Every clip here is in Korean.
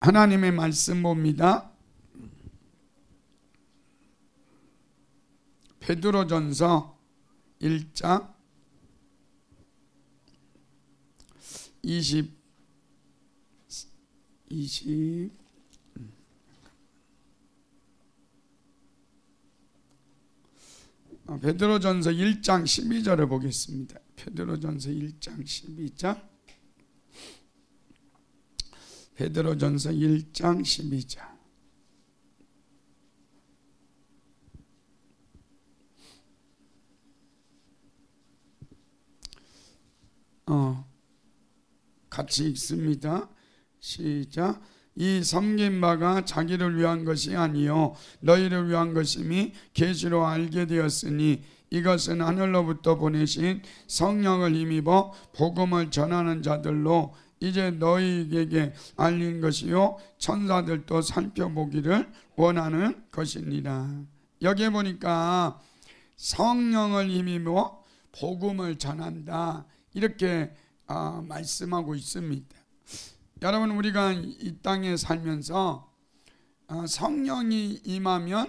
하나님의 말씀 봅니다. 베드로전서 1장 20 20 베드로전서 1장 12절을 보겠습니다. 베드로전서 1장 12절 베드로전서 1장 12장 어, 같이 읽습니다. 시작. 이 섬긴 바가 자기를 위한 것이 아니요 너희를 위한 것임이 계시로 알게 되었으니 이것은 하늘로부터 보내신 성령을 힘입어 복음을 전하는 자들로 이제 너희에게 알린 것이요 천사들도 살펴보기를 원하는 것입니다. 여기에 보니까 성령을 힘입어 복음을 전한다 이렇게 어, 말씀하고 있습니다. 여러분 우리가 이 땅에 살면서 어, 성령이 임하면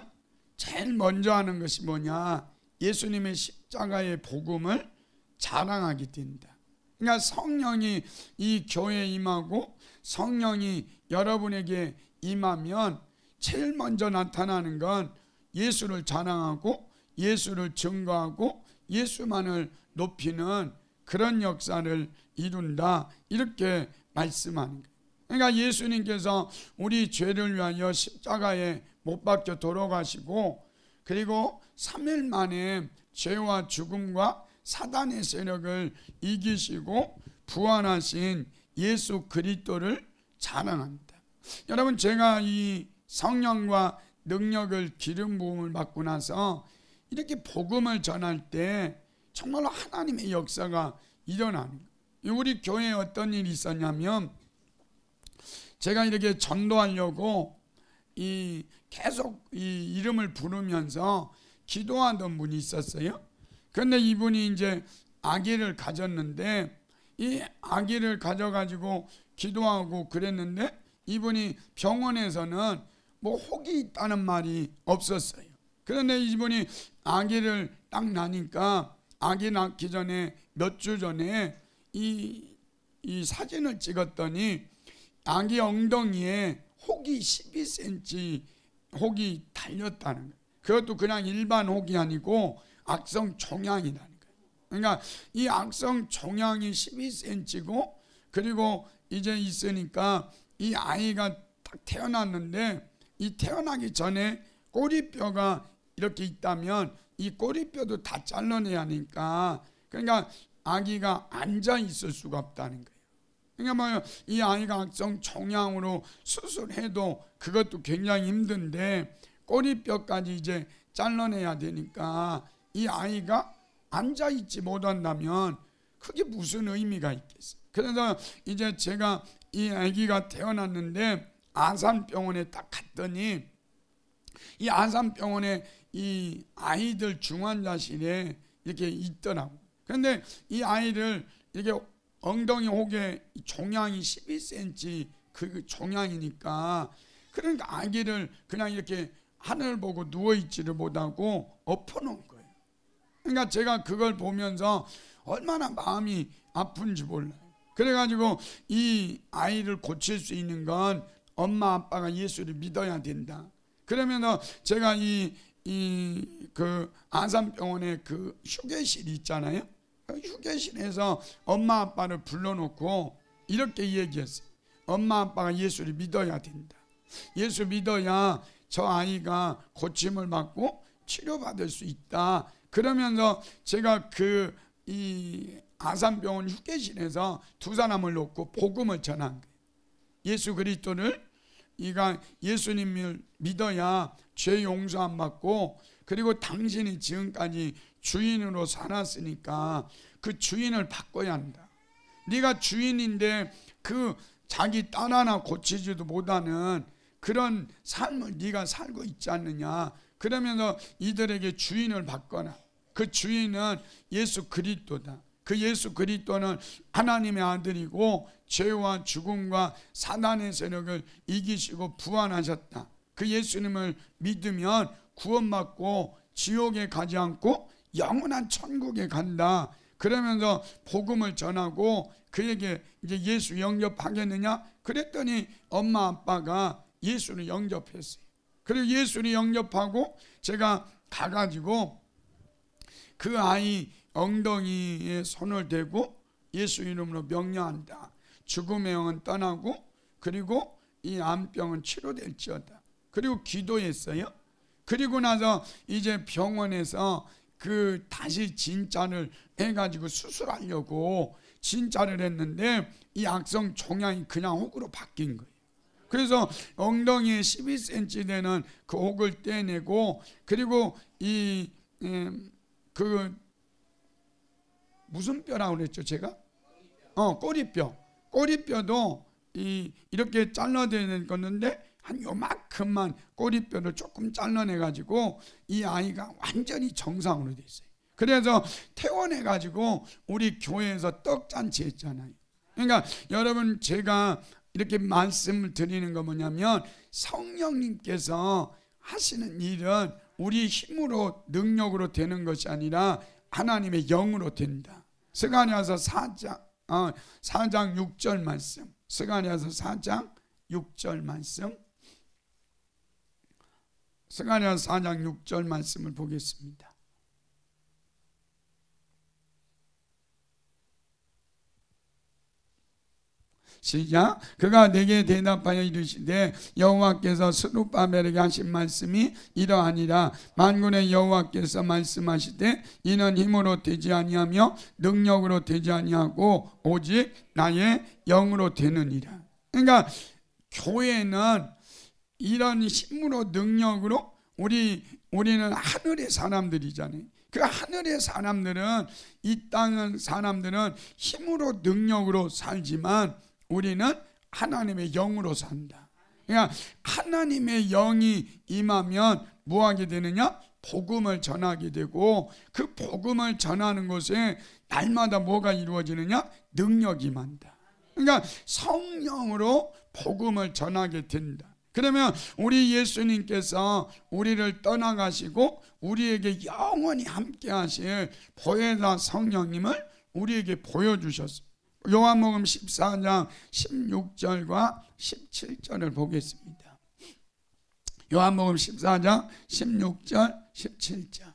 제일 먼저 하는 것이 뭐냐 예수님의 십자가의 복음을 자랑하게 된다. 그러니까 성령이 이 교회에 임하고 성령이 여러분에게 임하면 제일 먼저 나타나는 건 예수를 자랑하고 예수를 증거하고 예수만을 높이는 그런 역사를 이룬다 이렇게 말씀하는 거예요. 그러니까 예수님께서 우리 죄를 위하여 십자가에 못 박혀 돌아가시고 그리고 3일 만에 죄와 죽음과 사단의 세력을 이기시고 부활하신 예수 그리스도를 자랑합니다. 여러분 제가 이 성령과 능력을 기름 부음을 받고 나서 이렇게 복음을 전할 때 정말로 하나님의 역사가 일어나는 거예요. 우리 교회에 어떤 일이 있었냐면 제가 이렇게 전도하려고 이 계속 이 이름을 부르면서 기도하던 분이 있었어요. 그런데 이분이 이제 아기를 가졌는데 이 아기를 가져가지고 기도하고 그랬는데 이분이 병원에서는 뭐 혹이 있다는 말이 없었어요. 그런데 이분이 아기를 딱 나니까 아기 낳기 전에 몇 주 전에 이, 이 사진을 찍었더니 아기 엉덩이에 혹이 12cm 혹이 달렸다는 거예요. 그것도 그냥 일반 혹이 아니고 악성 종양이라는 거예요. 그러니까 이 악성 종양이 12cm고 그리고 이제 있으니까 이 아이가 딱 태어났는데 이 태어나기 전에 꼬리뼈가 이렇게 있다면 이 꼬리뼈도 다 잘라내야 하니까 그러니까 아기가 앉아 있을 수가 없다는 거예요. 그러니까 뭐 이 아이가 악성 종양으로 수술해도 그것도 굉장히 힘든데 꼬리뼈까지 이제 잘라내야 되니까 이 아이가 앉아 있지 못한다면 그게 무슨 의미가 있겠어요? 그래서 이제 제가 이 아기가 태어났는데 아산병원에 딱 갔더니 이 아산병원에 이 아이들 중환자실에 이렇게 있더라고. 그런데 이 아이를 이렇게 엉덩이 혹에 종양이 12cm 그 종양이니까 그러니까 아기를 그냥 이렇게 하늘 보고 누워 있지를 못하고 엎어놓은 그러니까 제가 그걸 보면서 얼마나 마음이 아픈지 몰라요. 그래가지고 이 아이를 고칠 수 있는 건 엄마 아빠가 예수를 믿어야 된다. 그러면 제가 이 이그 아산병원에 그 휴게실 있잖아요. 그 휴게실에서 엄마 아빠를 불러놓고 이렇게 얘기했어요. 엄마 아빠가 예수를 믿어야 된다. 예수 믿어야 저 아이가 고침을 받고 치료받을 수 있다. 그러면서 제가 그 이 아산병원 휴게실에서 두 사람을 놓고 복음을 전한 예 예수 그리스도를 이가 예수님을 믿어야 죄 용서 안 받고 그리고 당신이 지금까지 주인으로 살았으니까 그 주인을 바꿔야 한다. 네가 주인인데 그 자기 딸 하나 고치지도 못하는 그런 삶을 네가 살고 있지 않느냐. 그러면서 이들에게 주인을 받거나 그 주인은 예수 그리스도다. 그 예수 그리스도는 하나님의 아들이고 죄와 죽음과 사단의 세력을 이기시고 부활하셨다. 그 예수님을 믿으면 구원받고 지옥에 가지 않고 영원한 천국에 간다. 그러면서 복음을 전하고 그에게 이제 예수 영접하겠느냐? 그랬더니 엄마 아빠가 예수를 영접했어요. 그리고 예수를 영접하고 제가 가가지고 그 아이 엉덩이에 손을 대고 예수 이름으로 명령한다. 죽음의 영은 떠나고 그리고 이 암병은 치료될지어다. 그리고 기도했어요. 그리고 나서 이제 병원에서 그 다시 진짜를 해가지고 수술하려고 진짜를 했는데 이 악성 종양이 그냥 혹으로 바뀐 거예요. 그래서 엉덩이 에 12cm 되는 그옥을 떼내고 그리고 이그 음, 무슨 뼈라고 그랬죠 제가? 어 꼬리뼈 꼬리뼈도 이 이렇게 잘라내는 건데 한 요만큼만 꼬리뼈를 조금 잘라내 가지고 이 아이가 완전히 정상으로 돼 있어요. 그래서 퇴원해 가지고 우리 교회에서 떡잔치 했잖아요. 그러니까 여러분 제가 이렇게 말씀을 드리는 건 뭐냐면 성령님께서 하시는 일은 우리 힘으로 능력으로 되는 것이 아니라 하나님의 영으로 된다. 스가냐서 4장 어, 4장 6절 말씀. 스가냐서 4장 6절 말씀. 스가랴 4장 6절 말씀을 보겠습니다. 시작. 그가 내게 대답하여 이르시되 여호와께서 스룹바벨에게 하신 말씀이 이러하니라 만군의 여호와께서 말씀하시되 이는 힘으로 되지 아니하며 능력으로 되지 아니하고 오직 나의 영으로 되느니라. 그러니까 교회는 이런 힘으로 능력으로 우리 우리는 하늘의 사람들이잖아요. 그 하늘의 사람들은 이 땅은 사람들은 힘으로 능력으로 살지만 우리는 하나님의 영으로 산다. 그러니까 하나님의 영이 임하면 뭐 하게 되느냐? 복음을 전하게 되고 그 복음을 전하는 것에 날마다 뭐가 이루어지느냐? 능력이 만다. 그러니까 성령으로 복음을 전하게 된다. 그러면 우리 예수님께서 우리를 떠나가시고 우리에게 영원히 함께 하실 보혜사 성령님을 우리에게 보여주셨습니다. 요한복음 14장 16절과 17절을 보겠습니다. 요한복음 14장 16절 17절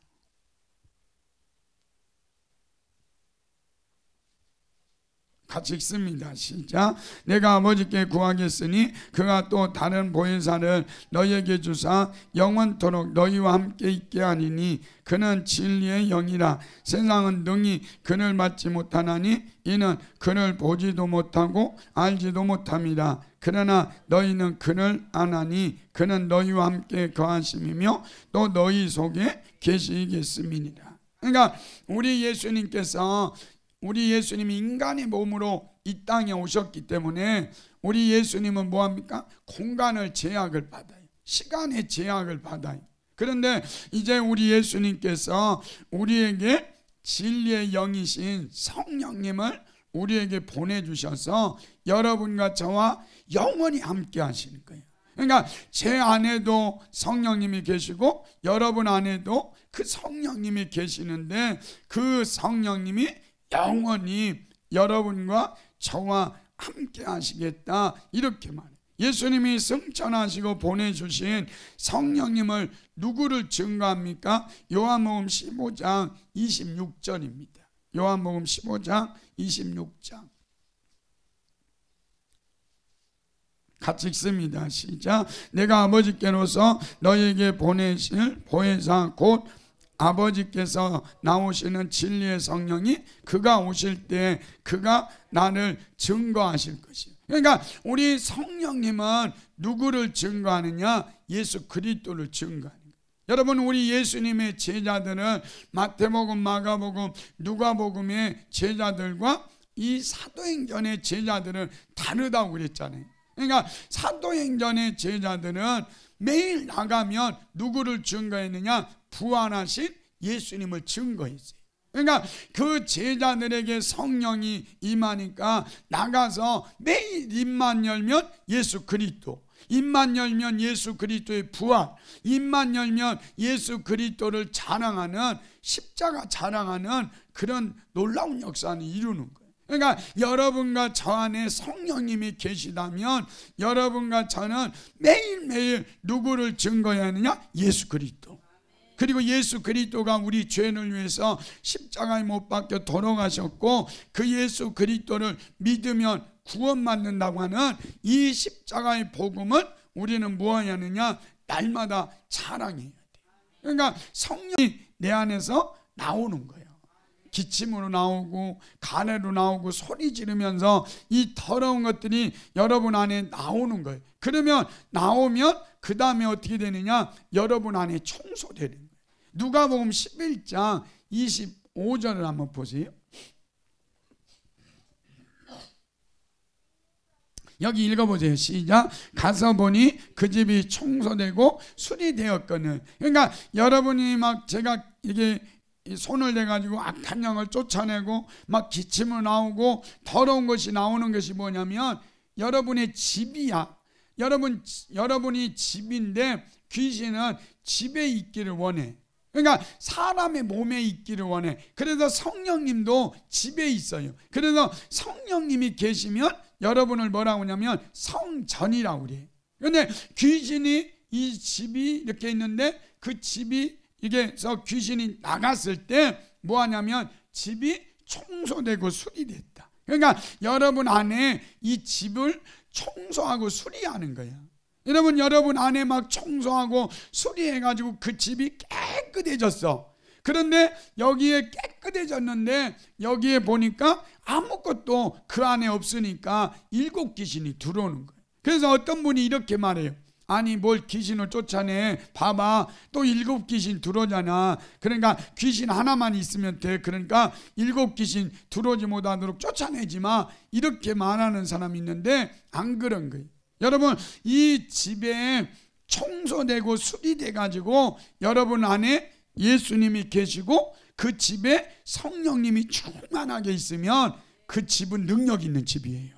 같이 읽습니다. 시작. 내가 아버지께 구하겠으니 그가 또 다른 보혜사를 너에게 주사 영원토록 너희와 함께 있게 하니니 그는 진리의 영이라 세상은 능히 그를 맞지 못하나니 이는 그를 보지도 못하고 알지도 못함이라 그러나 너희는 그를 안하니 그는 너희와 함께 거하심이며 또 너희 속에 계시겠음이니라 그러니까 우리 예수님께서 우리 예수님이 인간의 몸으로 이 땅에 오셨기 때문에 우리 예수님은 뭐합니까? 공간을 제약을 받아요. 시간의 제약을 받아요. 그런데 이제 우리 예수님께서 우리에게 진리의 영이신 성령님을 우리에게 보내주셔서 여러분과 저와 영원히 함께 하시는 거예요. 그러니까 제 안에도 성령님이 계시고 여러분 안에도 그 성령님이 계시는데 그 성령님이 영원히 여러분과 저와 함께 하시겠다 이렇게 말해요. 예수님이 승천하시고 보내주신 성령님을 누구를 증거합니까? 요한복음 15장 26절입니다. 요한복음 15장 26장 같이 읽습니다. 시작 내가 아버지께로서 너에게 보내실 보혜사 곧 아버지께서 나오시는 진리의 성령이 그가 오실 때 그가 나를 증거하실 것이요 그러니까 우리 성령님은 누구를 증거하느냐? 예수 그리스도를 증거하는 거예요. 여러분 우리 예수님의 제자들은 마태복음, 마가복음, 누가복음의 제자들과 이 사도행전의 제자들은 다르다고 그랬잖아요. 그러니까 사도행전의 제자들은 매일 나가면 누구를 증거했느냐? 부활하신 예수님을 증거했어요. 그러니까 그 제자들에게 성령이 임하니까 나가서 매일 입만 열면 예수 그리스도 입만 열면 예수 그리스도의 부활, 입만 열면 예수 그리스도를 자랑하는 십자가 자랑하는 그런 놀라운 역사는 이루는 거예요. 그러니까 여러분과 저 안에 성령님이 계시다면 여러분과 저는 매일매일 누구를 증거해야 하느냐? 예수 그리스도. 그리고 예수 그리스도가 우리 죄를 위해서 십자가에 못 박혀 돌아가셨고 그 예수 그리스도를 믿으면 구원받는다고 하는 이 십자가의 복음을 우리는 무엇 하느냐 날마다 자랑해야 돼. 그러니까 성령이 내 안에서 나오는 거예요. 기침으로 나오고 가래로 나오고 소리 지르면서 이 더러운 것들이 여러분 안에 나오는 거예요. 그러면 나오면 그 다음에 어떻게 되느냐? 여러분 안에 청소되는 누가복음 11장 25절을 한번 보세요. 여기 읽어보세요. 시작. 가서 보니 그 집이 청소되고 수리되었거늘. 그러니까 여러분이 막 제가 이게 손을 대가지고 악한 영을 쫓아내고 막 기침을 나오고 더러운 것이 나오는 것이 뭐냐면 여러분의 집이야. 여러분, 여러분이 집인데 귀신은 집에 있기를 원해. 그러니까 사람의 몸에 있기를 원해. 그래서 성령님도 집에 있어요. 그래서 성령님이 계시면 여러분을 뭐라고 하냐면 성전이라고 그래요. 근데 귀신이 이 집이 이렇게 있는데 그 집이 이게서 귀신이 나갔을 때 뭐 하냐면 집이 청소되고 수리됐다. 그러니까 여러분 안에 이 집을 청소하고 수리하는 거예 여러분 여러분 안에 막 청소하고 수리해가지고 그 집이 깨끗해졌어. 그런데 여기에 깨끗해졌는데 여기에 보니까 아무것도 그 안에 없으니까 일곱 귀신이 들어오는 거예요. 그래서 어떤 분이 이렇게 말해요. 아니 뭘 귀신을 쫓아내 봐봐 또 일곱 귀신 들어오잖아 그러니까 귀신 하나만 있으면 돼 그러니까 일곱 귀신 들어오지 못하도록 쫓아내지 마 이렇게 말하는 사람이 있는데 안 그런 거예요 여러분 이 집에 청소되고 수리돼 가지고 여러분 안에 예수님이 계시고 그 집에 성령님이 충만하게 있으면 그 집은 능력 있는 집이에요.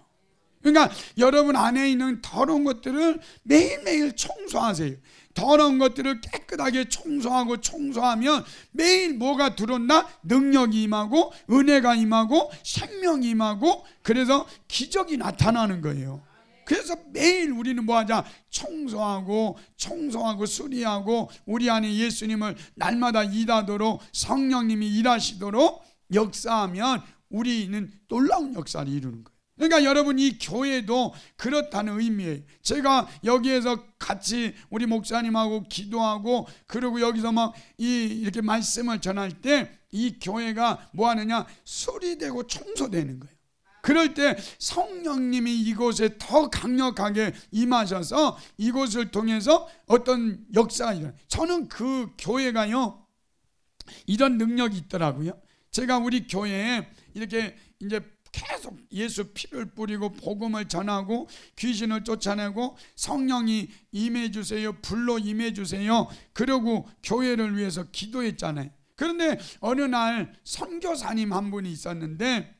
그러니까 여러분 안에 있는 더러운 것들을 매일매일 청소하세요. 더러운 것들을 깨끗하게 청소하고 청소하면 매일 뭐가 들어온다? 능력이 임하고 은혜가 임하고 생명이 임하고 그래서 기적이 나타나는 거예요. 그래서 매일 우리는 뭐하자 청소하고 청소하고 수리하고 우리 안에 예수님을 날마다 일하도록 성령님이 일하시도록 역사하면 우리는 놀라운 역사를 이루는 거예요. 그러니까 여러분 이 교회도 그렇다는 의미에 제가 여기에서 같이 우리 목사님하고 기도하고 그리고 여기서 막 이 이렇게 말씀을 전할 때 이 교회가 뭐 하느냐 수리되고 청소되는 거예요. 그럴 때 성령님이 이곳에 더 강력하게 임하셔서 이곳을 통해서 어떤 역사가 일어나. 저는 그 교회가요. 이런 능력이 있더라고요. 제가 우리 교회에 이렇게 이제 계속 예수 피를 뿌리고 복음을 전하고 귀신을 쫓아내고 성령이 임해 주세요. 불로 임해 주세요. 그러고 교회를 위해서 기도했잖아요. 그런데 어느 날 선교사님 한 분이 있었는데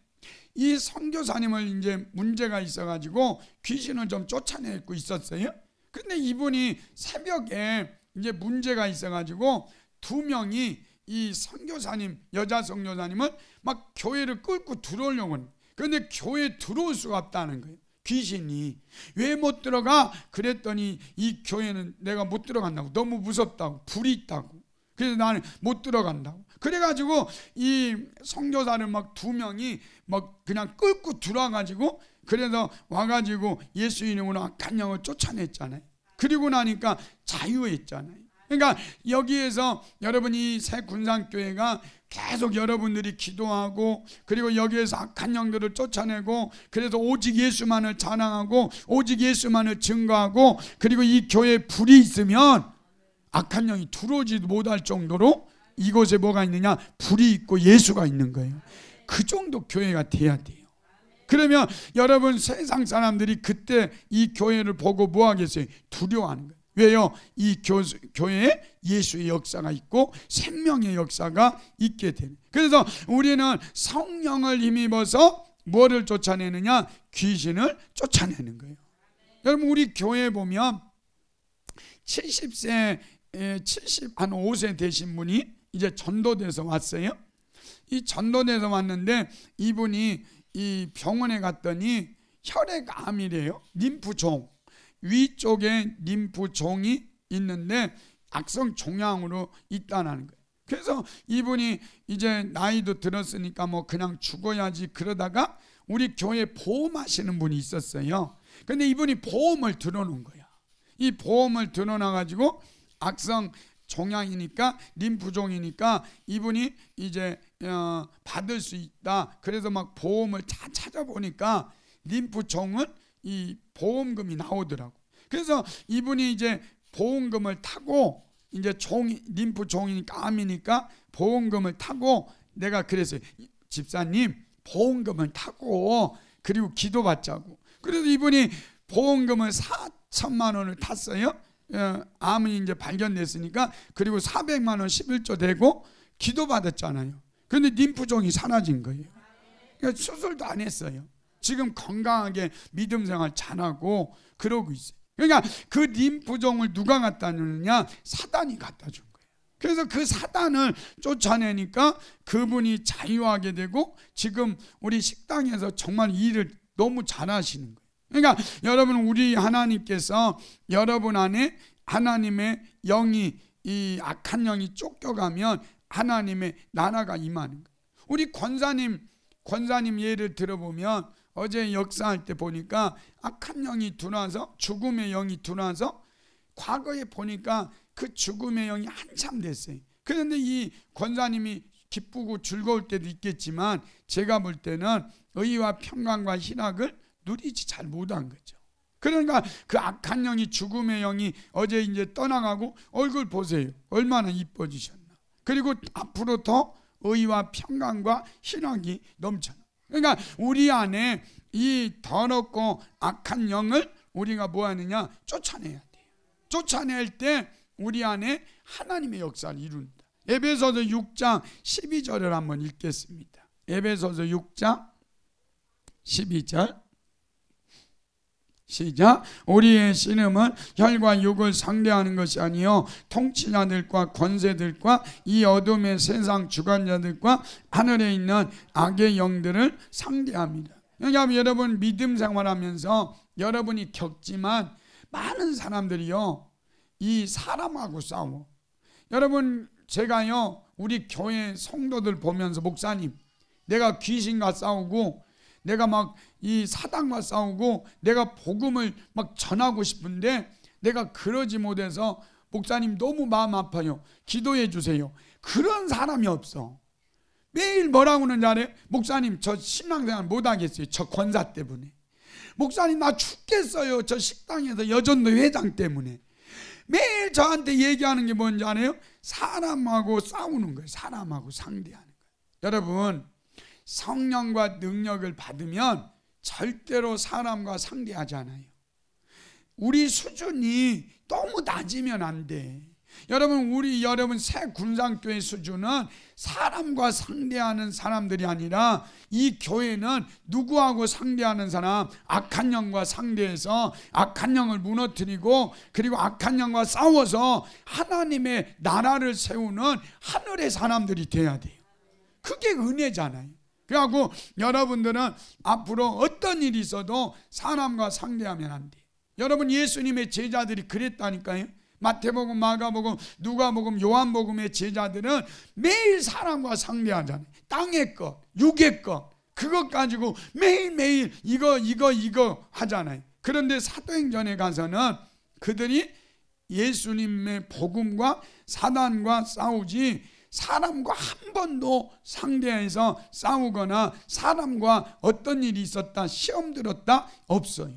이 선교사님을 이제 문제가 있어가지고 귀신을 좀 쫓아내고 있었어요. 근데 이분이 새벽에 이제 문제가 있어가지고 두 명이 이 선교사님 여자 선교사님은 막 교회를 끌고 들어오려고 그런데 교회 들어올 수가 없다는 거예요. 귀신이 왜 못 들어가? 그랬더니 이 교회는 내가 못 들어간다고 너무 무섭다고 불이 있다고 그래서 나는 못 들어간다고 그래가지고 이 성교사를 막 두 명이 막 그냥 끌고 들어와가지고 그래서 와가지고 예수 이름으로 악한 영을 쫓아냈잖아요. 그리고 나니까 자유했잖아요. 그러니까 여기에서 여러분이 새 군산교회가 계속 여러분들이 기도하고 그리고 여기에서 악한 영들을 쫓아내고 그래서 오직 예수만을 자랑하고 오직 예수만을 증거하고 그리고 이 교회에 불이 있으면 악한 영이 들어오지도 못할 정도로 이곳에 뭐가 있느냐? 불이 있고 예수가 있는 거예요. 그 정도 교회가 돼야 돼요. 그러면 여러분 세상 사람들이 그때 이 교회를 보고 뭐 하겠어요? 두려워하는 거예요. 왜요? 이 교, 교회에 예수의 역사가 있고 생명의 역사가 있게 되는. 그래서 우리는 성령을 힘입어서 뭐를 쫓아내느냐? 귀신을 쫓아내는 거예요. 여러분 우리 교회 보면 70세, 70, 한 5세 되신 분이 이제 전도돼서 왔어요. 이 전도돼서 왔는데 이분이 이 병원에 갔더니 혈액암이래요. 림프종. 위쪽에 림프종이 있는데 악성 종양으로 있다는 거예요. 그래서 이분이 이제 나이도 들었으니까 뭐 그냥 죽어야지 그러다가 우리 교회 보험하시는 분이 있었어요. 근데 이분이 보험을 들어놓은 거야. 이 보험을 들어놔 가지고 악성 종양이니까 림프종이니까 이분이 이제 어, 받을 수 있다. 그래서 막 보험을 다 찾아보니까 림프종은 이 보험금이 나오더라고. 그래서 이분이 이제 보험금을 타고 이제 종 림프 종이니까 암이니까 보험금을 타고 내가 그래서 집사님 보험금을 타고 그리고 기도 받자고. 그래서 이분이 보험금을 4천만 원을 탔어요. 아문이 예, 제 발견됐으니까 그리고 400만 원 11조 되고 기도 받았잖아요. 그데 림프종이 사라진 거예요. 그러니까 수술도 안 했어요. 지금 건강하게 믿음 생활 잘하고 그러고 있어요. 그러니까 그 림프종을 누가 갖다 주느냐? 사단이 갖다 준 거예요. 그래서 그 사단을 쫓아내니까 그분이 자유하게 되고 지금 우리 식당에서 정말 일을 너무 잘하시는 거예요. 그러니까 여러분 우리 하나님께서 여러분 안에 하나님의 영이 이 악한 영이 쫓겨가면 하나님의 나라가 임하는 거예요. 우리 권사님 권사님 예를 들어보면 어제 역사할 때 보니까 악한 영이 들어서 죽음의 영이 들어서 과거에 보니까 그 죽음의 영이 한참 됐어요. 그런데 이 권사님이 기쁘고 즐거울 때도 있겠지만 제가 볼 때는 의와 평강과 희락을 누리지 잘 못한 거죠. 그러니까 그 악한 영이 죽음의 영이 어제 이제 떠나가고 얼굴 보세요. 얼마나 이뻐지셨나. 그리고 앞으로 더 의와 평강과 희락이 넘쳐나. 그러니까 우리 안에 이 더럽고 악한 영을 우리가 뭐 하느냐? 쫓아내야 돼요. 쫓아낼 때 우리 안에 하나님의 역사를 이룬다. 에베소서 6장 12절을 한번 읽겠습니다. 에베소서 6장 12절 시작. 우리의 씨름은 혈과 육을 상대하는 것이 아니요 통치자들과 권세들과 이 어둠의 세상 주관자들과 하늘에 있는 악의 영들을 상대합니다. 그러니까 여러분 믿음 생활하면서 여러분이 겪지만 많은 사람들이요 이 사람하고 싸워. 여러분 제가요 우리 교회 성도들 보면서 목사님 내가 귀신과 싸우고 내가 막 이 사당과 싸우고 내가 복음을 막 전하고 싶은데 내가 그러지 못해서 목사님 너무 마음 아파요. 기도해 주세요. 그런 사람이 없어. 매일 뭐라고는 잘해? 목사님 저 신앙생활 못하겠어요. 저 권사 때문에. 목사님 나 죽겠어요. 저 식당에서 여전도 회장 때문에. 매일 저한테 얘기하는 게 뭔지 아세요? 사람하고 싸우는 거예요. 사람하고 상대하는 거예요. 여러분 성령과 능력을 받으면 절대로 사람과 상대하지 않아요. 우리 수준이 너무 낮으면 안 돼. 여러분 우리 여러분 새 군산교회 수준은 사람과 상대하는 사람들이 아니라 이 교회는 누구하고 상대하는 사람 악한 영과 상대해서 악한 영을 무너뜨리고 그리고 악한 영과 싸워서 하나님의 나라를 세우는 하늘의 사람들이 돼야 돼요. 그게 은혜잖아요. 그래갖고 여러분들은 앞으로 어떤 일이 있어도 사람과 상대하면 안 돼. 여러분 예수님의 제자들이 그랬다니까요. 마태복음, 마가복음, 누가복음, 요한복음의 제자들은 매일 사람과 상대하잖아요. 땅의 것, 육의 것, 그것 가지고 매일매일 이거, 이거, 이거 하잖아요. 그런데 사도행전에 가서는 그들이 예수님의 복음과 사단과 싸우지 사람과 한 번도 상대해서 싸우거나 사람과 어떤 일이 있었다, 시험 들었다, 없어요.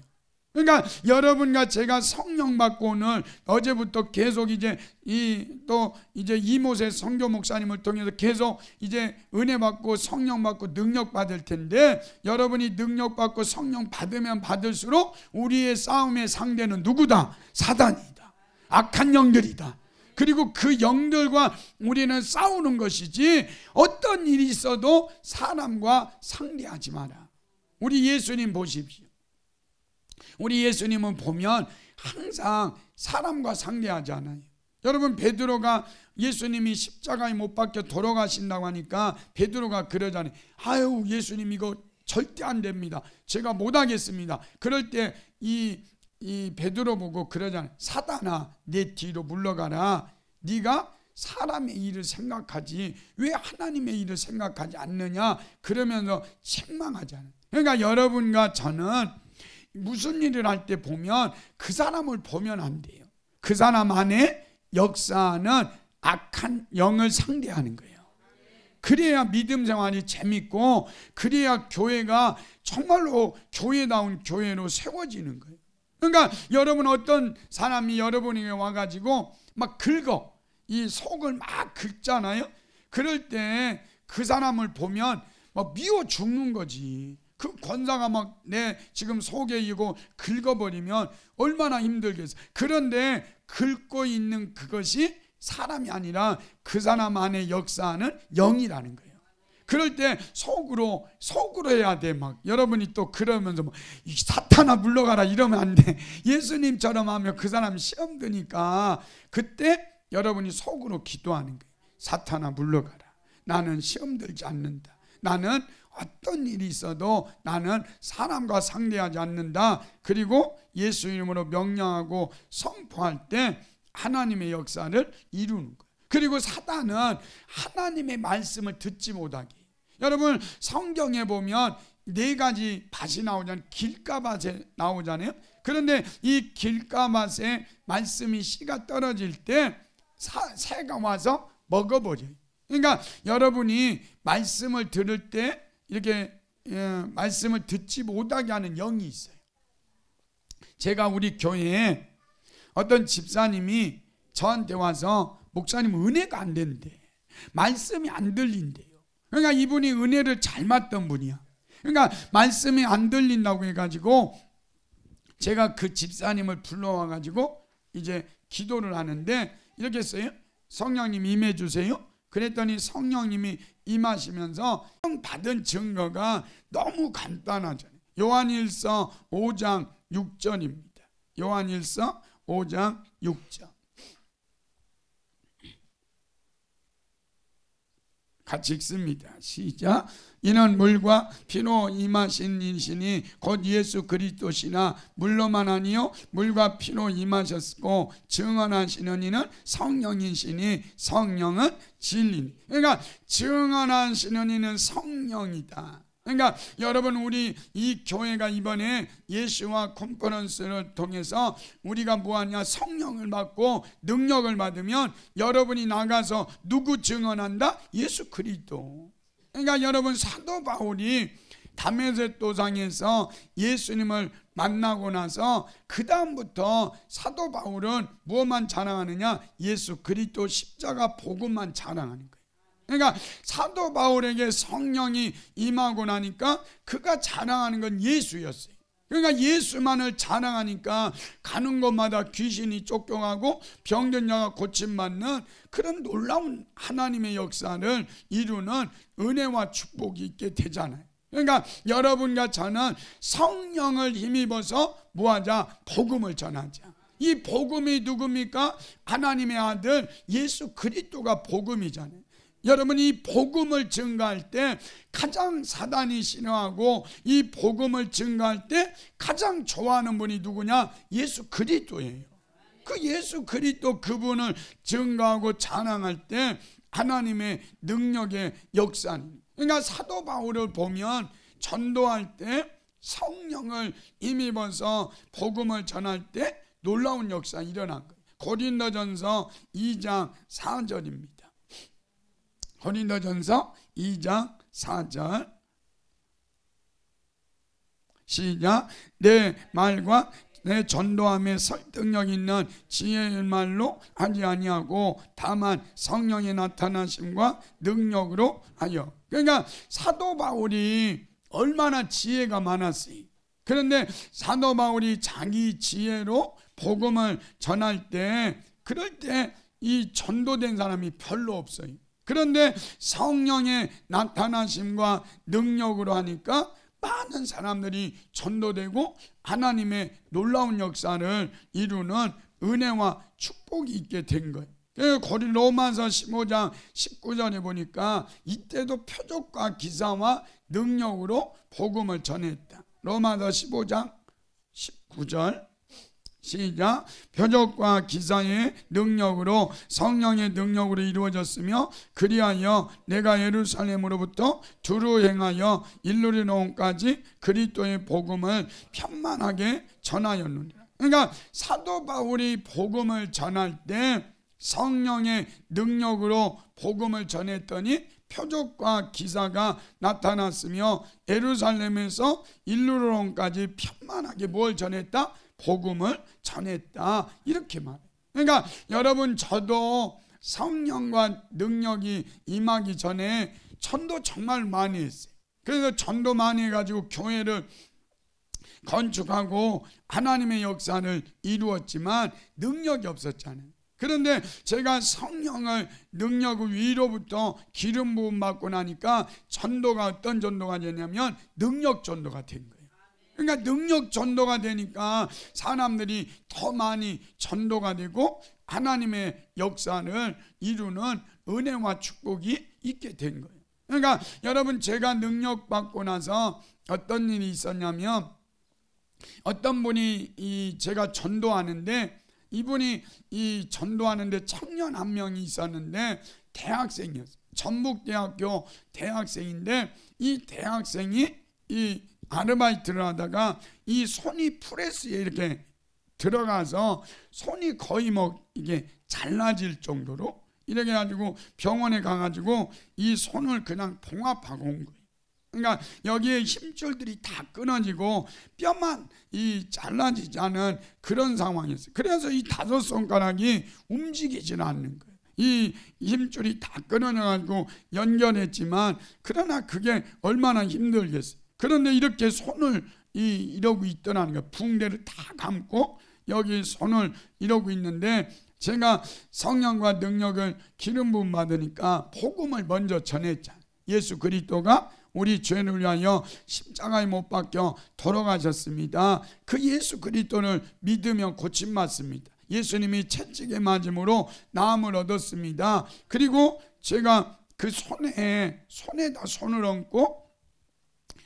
그러니까 여러분과 제가 성령 받고 오늘 어제부터 계속 이제 이 또 이제 이모세 성교 목사님을 통해서 계속 이제 은혜 받고 성령 받고 능력 받을 텐데 여러분이 능력 받고 성령 받으면 받을수록 우리의 싸움의 상대는 누구다? 사단이다. 악한 영들이다. 그리고 그 영들과 우리는 싸우는 것이지 어떤 일이 있어도 사람과 상대하지 마라. 우리 예수님 보십시오. 우리 예수님은 보면 항상 사람과 상대하잖아요. 여러분 베드로가 예수님이 십자가에 못 박혀 돌아가신다고 하니까 베드로가 그러잖아요. 아유 예수님 이거 절대 안 됩니다. 제가 못 하겠습니다. 그럴 때이 이 베드로 보고 그러잖아. 사단아 내 뒤로 물러가라. 네가 사람의 일을 생각하지 왜 하나님의 일을 생각하지 않느냐 그러면서 책망하잖아. 요 그러니까 여러분과 저는 무슨 일을 할 때 보면 그 사람을 보면 안 돼요. 그 사람 안에 역사는 악한 영을 상대하는 거예요. 그래야 믿음 생활이 재밌고 그래야 교회가 정말로 교회다운 교회로 세워지는 거예요. 그러니까 여러분 어떤 사람이 여러분에게 와가지고 막 긁어 이 속을 막 긁잖아요. 그럴 때 그 사람을 보면 막 미워 죽는 거지. 그 권사가 막 내 지금 속에 이고 긁어버리면 얼마나 힘들겠어. 그런데 긁고 있는 그것이 사람이 아니라 그 사람 안에 역사하는 영이라는 거예요. 그럴 때 속으로 속으로 해야 돼막 여러분이 또 그러면서 막, 뭐, 사탄아 물러가라 이러면 안돼 예수님처럼 하면 그 사람 시험 드니까 그때 여러분이 속으로 기도하는 거예요 사탄아 물러가라 나는 시험 들지 않는다 나는 어떤 일이 있어도 나는 사람과 상대하지 않는다. 그리고 예수 이름으로 명령하고 선포할 때 하나님의 역사를 이루는 거예요. 그리고 사단은 하나님의 말씀을 듣지 못하게. 여러분 성경에 보면 네 가지 밭이 나오잖아요. 길가밭에 나오잖아요. 그런데 이 길가밭에 말씀이 씨가 떨어질 때 사, 새가 와서 먹어버려요. 그러니까 여러분이 말씀을 들을 때 이렇게 예, 말씀을 듣지 못하게 하는 영이 있어요. 제가 우리 교회에 어떤 집사님이 저한테 와서 목사님 은혜가 안 된대. 말씀이 안 들린대. 그러니까 이분이 은혜를 잘 맞던 분이야. 그러니까 말씀이 안 들린다고 해가지고 제가 그 집사님을 불러와가지고 이제 기도를 하는데 이렇게 써요 성령님 임해주세요. 그랬더니 성령님이 임하시면서 받은 증거가 너무 간단하잖아요. 요한일서 5장 6절입니다. 요한일서 5장 6절. 같이 읽습니다. 시작. 이는 물과 피로 임하신 인신이 곧 예수 그리스도시나 물로만 아니요 물과 피로 임하셨고 증언하시는 이는 성령인신이 성령은 진리. 그러니까 증언하시는 이는 성령이다. 그러니까 여러분 우리 이 교회가 이번에 예수와 컨퍼런스를 통해서 우리가 뭐하냐 성령을 받고 능력을 받으면 여러분이 나가서 누구 증언한다? 예수 그리스도. 그러니까 여러분 사도 바울이 담에셋 도상에서 예수님을 만나고 나서 그 다음부터 사도 바울은 무엇만 자랑하느냐? 예수 그리스도 십자가 복음만 자랑하는 거예요. 그러니까 사도 바울에게 성령이 임하고 나니까 그가 자랑하는 건 예수였어요. 그러니까 예수만을 자랑하니까 가는 곳마다 귀신이 쫓겨가고 병든자가 고침받는 그런 놀라운 하나님의 역사를 이루는 은혜와 축복이 있게 되잖아요. 그러니까 여러분과 저는 성령을 힘입어서 뭐하자? 복음을 전하자. 이 복음이 누굽니까? 하나님의 아들 예수 그리스도가 복음이잖아요. 여러분이 복음을 증가할 때 가장 사단이 싫어하고 이 복음을 증가할 때 가장 좋아하는 분이 누구냐? 예수 그리스도예요. 그 예수 그리스도 그분을 증가하고 자랑할 때 하나님의 능력의 역사. 그러니까 사도 바울을 보면 전도할 때 성령을 임입어서 복음을 전할 때 놀라운 역사 일어난 거예요. 고린도전서 2장 4절입니다. 고린도전서 2장 4절 시작 내 말과 내 전도함에 설득력 있는 지혜의 말로 하지 아니하고 다만 성령의 나타나심과 능력으로 하여 그러니까 사도 바울이 얼마나 지혜가 많았으니 그런데 사도 바울이 자기 지혜로 복음을 전할 때 그럴 때 이 전도된 사람이 별로 없어요 그런데 성령의 나타나심과 능력으로 하니까 많은 사람들이 전도되고 하나님의 놀라운 역사를 이루는 은혜와 축복이 있게 된 거예요. 거리 그 로마서 15장 19절에 보니까 이때도 표적과 기사와 능력으로 복음을 전했다. 로마서 15장 19절 시작. 표적과 기사의 능력으로 성령의 능력으로 이루어졌으며 그리하여 내가 예루살렘으로부터 두루 행하여 일루리노까지 그리스도의 복음을 편만하게 전하였느니라. 그러니까 사도 바울이 복음을 전할 때 성령의 능력으로 복음을 전했더니 표적과 기사가 나타났으며 예루살렘에서 일루론까지 편만하게 뭘 전했다? 복음을 전했다 이렇게 말해 그러니까 여러분 저도 성령과 능력이 임하기 전에 전도 정말 많이 했어요. 그래서 전도 많이 해가지고 교회를 건축하고 하나님의 역사를 이루었지만 능력이 없었잖아요. 그런데 제가 성령을 능력을 위로부터 기름 부음 받고 나니까 전도가 어떤 전도가 되냐면 능력 전도가 된 거예요. 그러니까 능력 전도가 되니까 사람들이 더 많이 전도가 되고 하나님의 역사를 이루는 은혜와 축복이 있게 된 거예요. 그러니까 여러분 제가 능력 받고 나서 어떤 일이 있었냐면 어떤 분이 이 제가 전도하는데 이분이 이 전도하는데 청년 한 명이 있었는데 대학생이었어요. 전북대학교 대학생인데 이 대학생이 이 아르바이트를 하다가 이 손이 프레스에 이렇게 들어가서 손이 거의 뭐 이게 잘라질 정도로 이렇게 해 가지고 병원에 가가지고 이 손을 그냥 봉합하고 온 거예요. 그러니까 여기에 힘줄들이 다 끊어지고 뼈만 이 잘라지지 않은 그런 상황이었어요. 그래서 이 다섯 손가락이 움직이질 않는 거예요. 이 힘줄이 다 끊어져가지고 연결했지만 그러나 그게 얼마나 힘들겠어요. 그런데 이렇게 손을 이, 이러고 있더라는 거 붕대를 다 감고 여기 손을 이러고 있는데 제가 성령과 능력을 기름 부음 받으니까 복음을 먼저 전했잖 예수 그리스도가 우리 죄를 위하여 십자가에 못 박혀 돌아가셨습니다. 그 예수 그리스도를 믿으며 고침 맞습니다 예수님이 채찍에 맞음으로 나음을 얻었습니다. 그리고 제가 그 손에 손에다 손을 얹고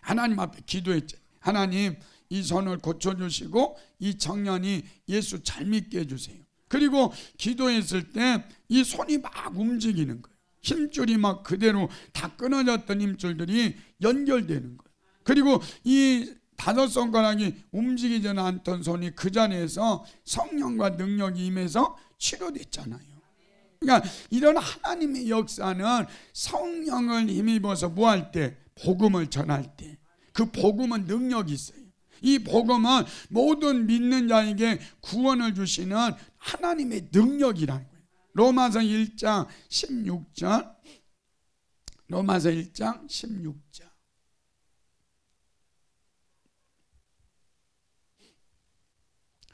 하나님 앞에 기도했지. 하나님 이 선을 고쳐주시고 이 청년이 예수 잘 믿게 해주세요. 그리고 기도했을 때 이 손이 막 움직이는 거예요. 힘줄이 막 그대로 다 끊어졌던 힘줄들이 연결되는 거예요. 그리고 이 다섯 손가락이 움직이지 않던 손이 그 자리에서 성령과 능력이 임해서 치료됐잖아요. 그러니까 이런 하나님의 역사는 성령을 힘입어서 뭐할 때? 복음을 전할 때 그 복음은 능력이 있어요. 이 복음은 모든 믿는 자에게 구원을 주시는 하나님의 능력이라는 거예요. 로마서 1장 16절 로마서 1장 16절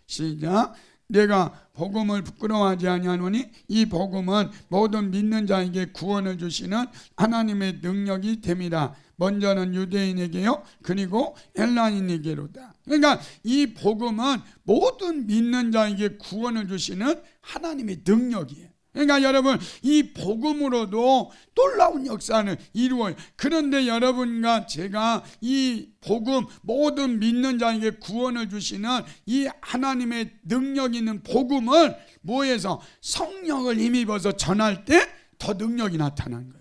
시작 내가 복음을 부끄러워하지 아니하노니 이 복음은 모든 믿는 자에게 구원을 주시는 하나님의 능력이 됨이라 먼저는 유대인에게요. 그리고 헬라인에게로다. 그러니까 이 복음은 모든 믿는 자에게 구원을 주시는 하나님의 능력이에요. 그러니까 여러분 이 복음으로도 놀라운 역사는 이루어요. 그런데 여러분과 제가 이 복음 모든 믿는 자에게 구원을 주시는 이 하나님의 능력 있는 복음을 뭐에서 성령을 힘입어서 전할 때 더 능력이 나타난 거예요.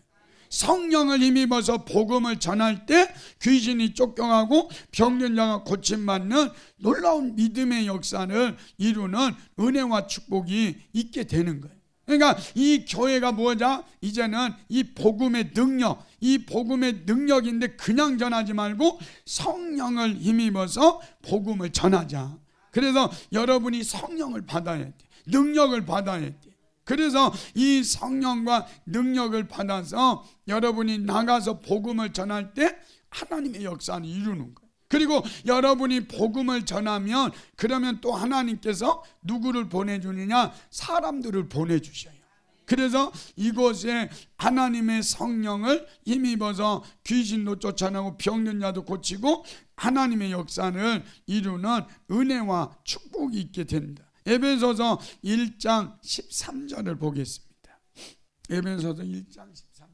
성령을 힘입어서 복음을 전할 때 귀신이 쫓겨가고 병든 자가 고침받는 놀라운 믿음의 역사를 이루는 은혜와 축복이 있게 되는 거예요. 그러니까 이 교회가 뭐냐? 이제는 이 복음의 능력, 이 복음의 능력인데 그냥 전하지 말고 성령을 힘입어서 복음을 전하자. 그래서 여러분이 성령을 받아야 돼. 능력을 받아야 돼. 그래서 이 성령과 능력을 받아서 여러분이 나가서 복음을 전할 때 하나님의 역사를 이루는 거예요. 그리고 여러분이 복음을 전하면 그러면 또 하나님께서 누구를 보내주느냐? 사람들을 보내주셔요. 그래서 이곳에 하나님의 성령을 힘입어서 귀신도 쫓아내고 병든 자도 고치고 하나님의 역사를 이루는 은혜와 축복이 있게 된다. 에베소서 1장 13절을 보겠습니다. 에베소서 1장 13절.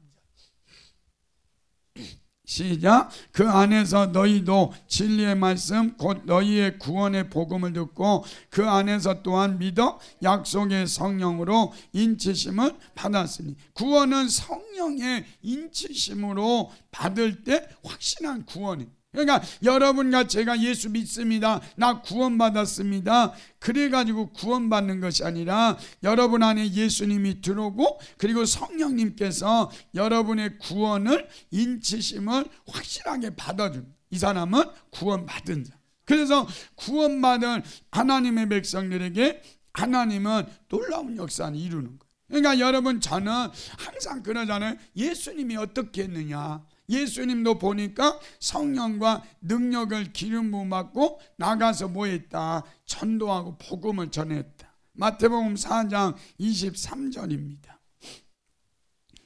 시작. 그 안에서 너희도 진리의 말씀 곧 너희의 구원의 복음을 듣고 그 안에서 또한 믿어 약속의 성령으로 인치심을 받았으니 구원은 성령의 인치심으로 받을 때 확신한 구원입니다. 그러니까 여러분과 제가 예수 믿습니다. 나 구원받았습니다. 그래가지고 구원받는 것이 아니라 여러분 안에 예수님이 들어오고 그리고 성령님께서 여러분의 구원을 인치심을 확실하게 받아준 이 사람은 구원받은 자. 그래서 구원받은 하나님의 백성들에게 하나님은 놀라운 역사를 이루는 거예요. 그러니까 여러분 저는 항상 그러잖아요. 예수님이 어떻게 했느냐. 예수님도 보니까 성령과 능력을 기름 부음받고 나가서 뭐했다? 전도하고 복음을 전했다. 마태복음 4장 23절입니다.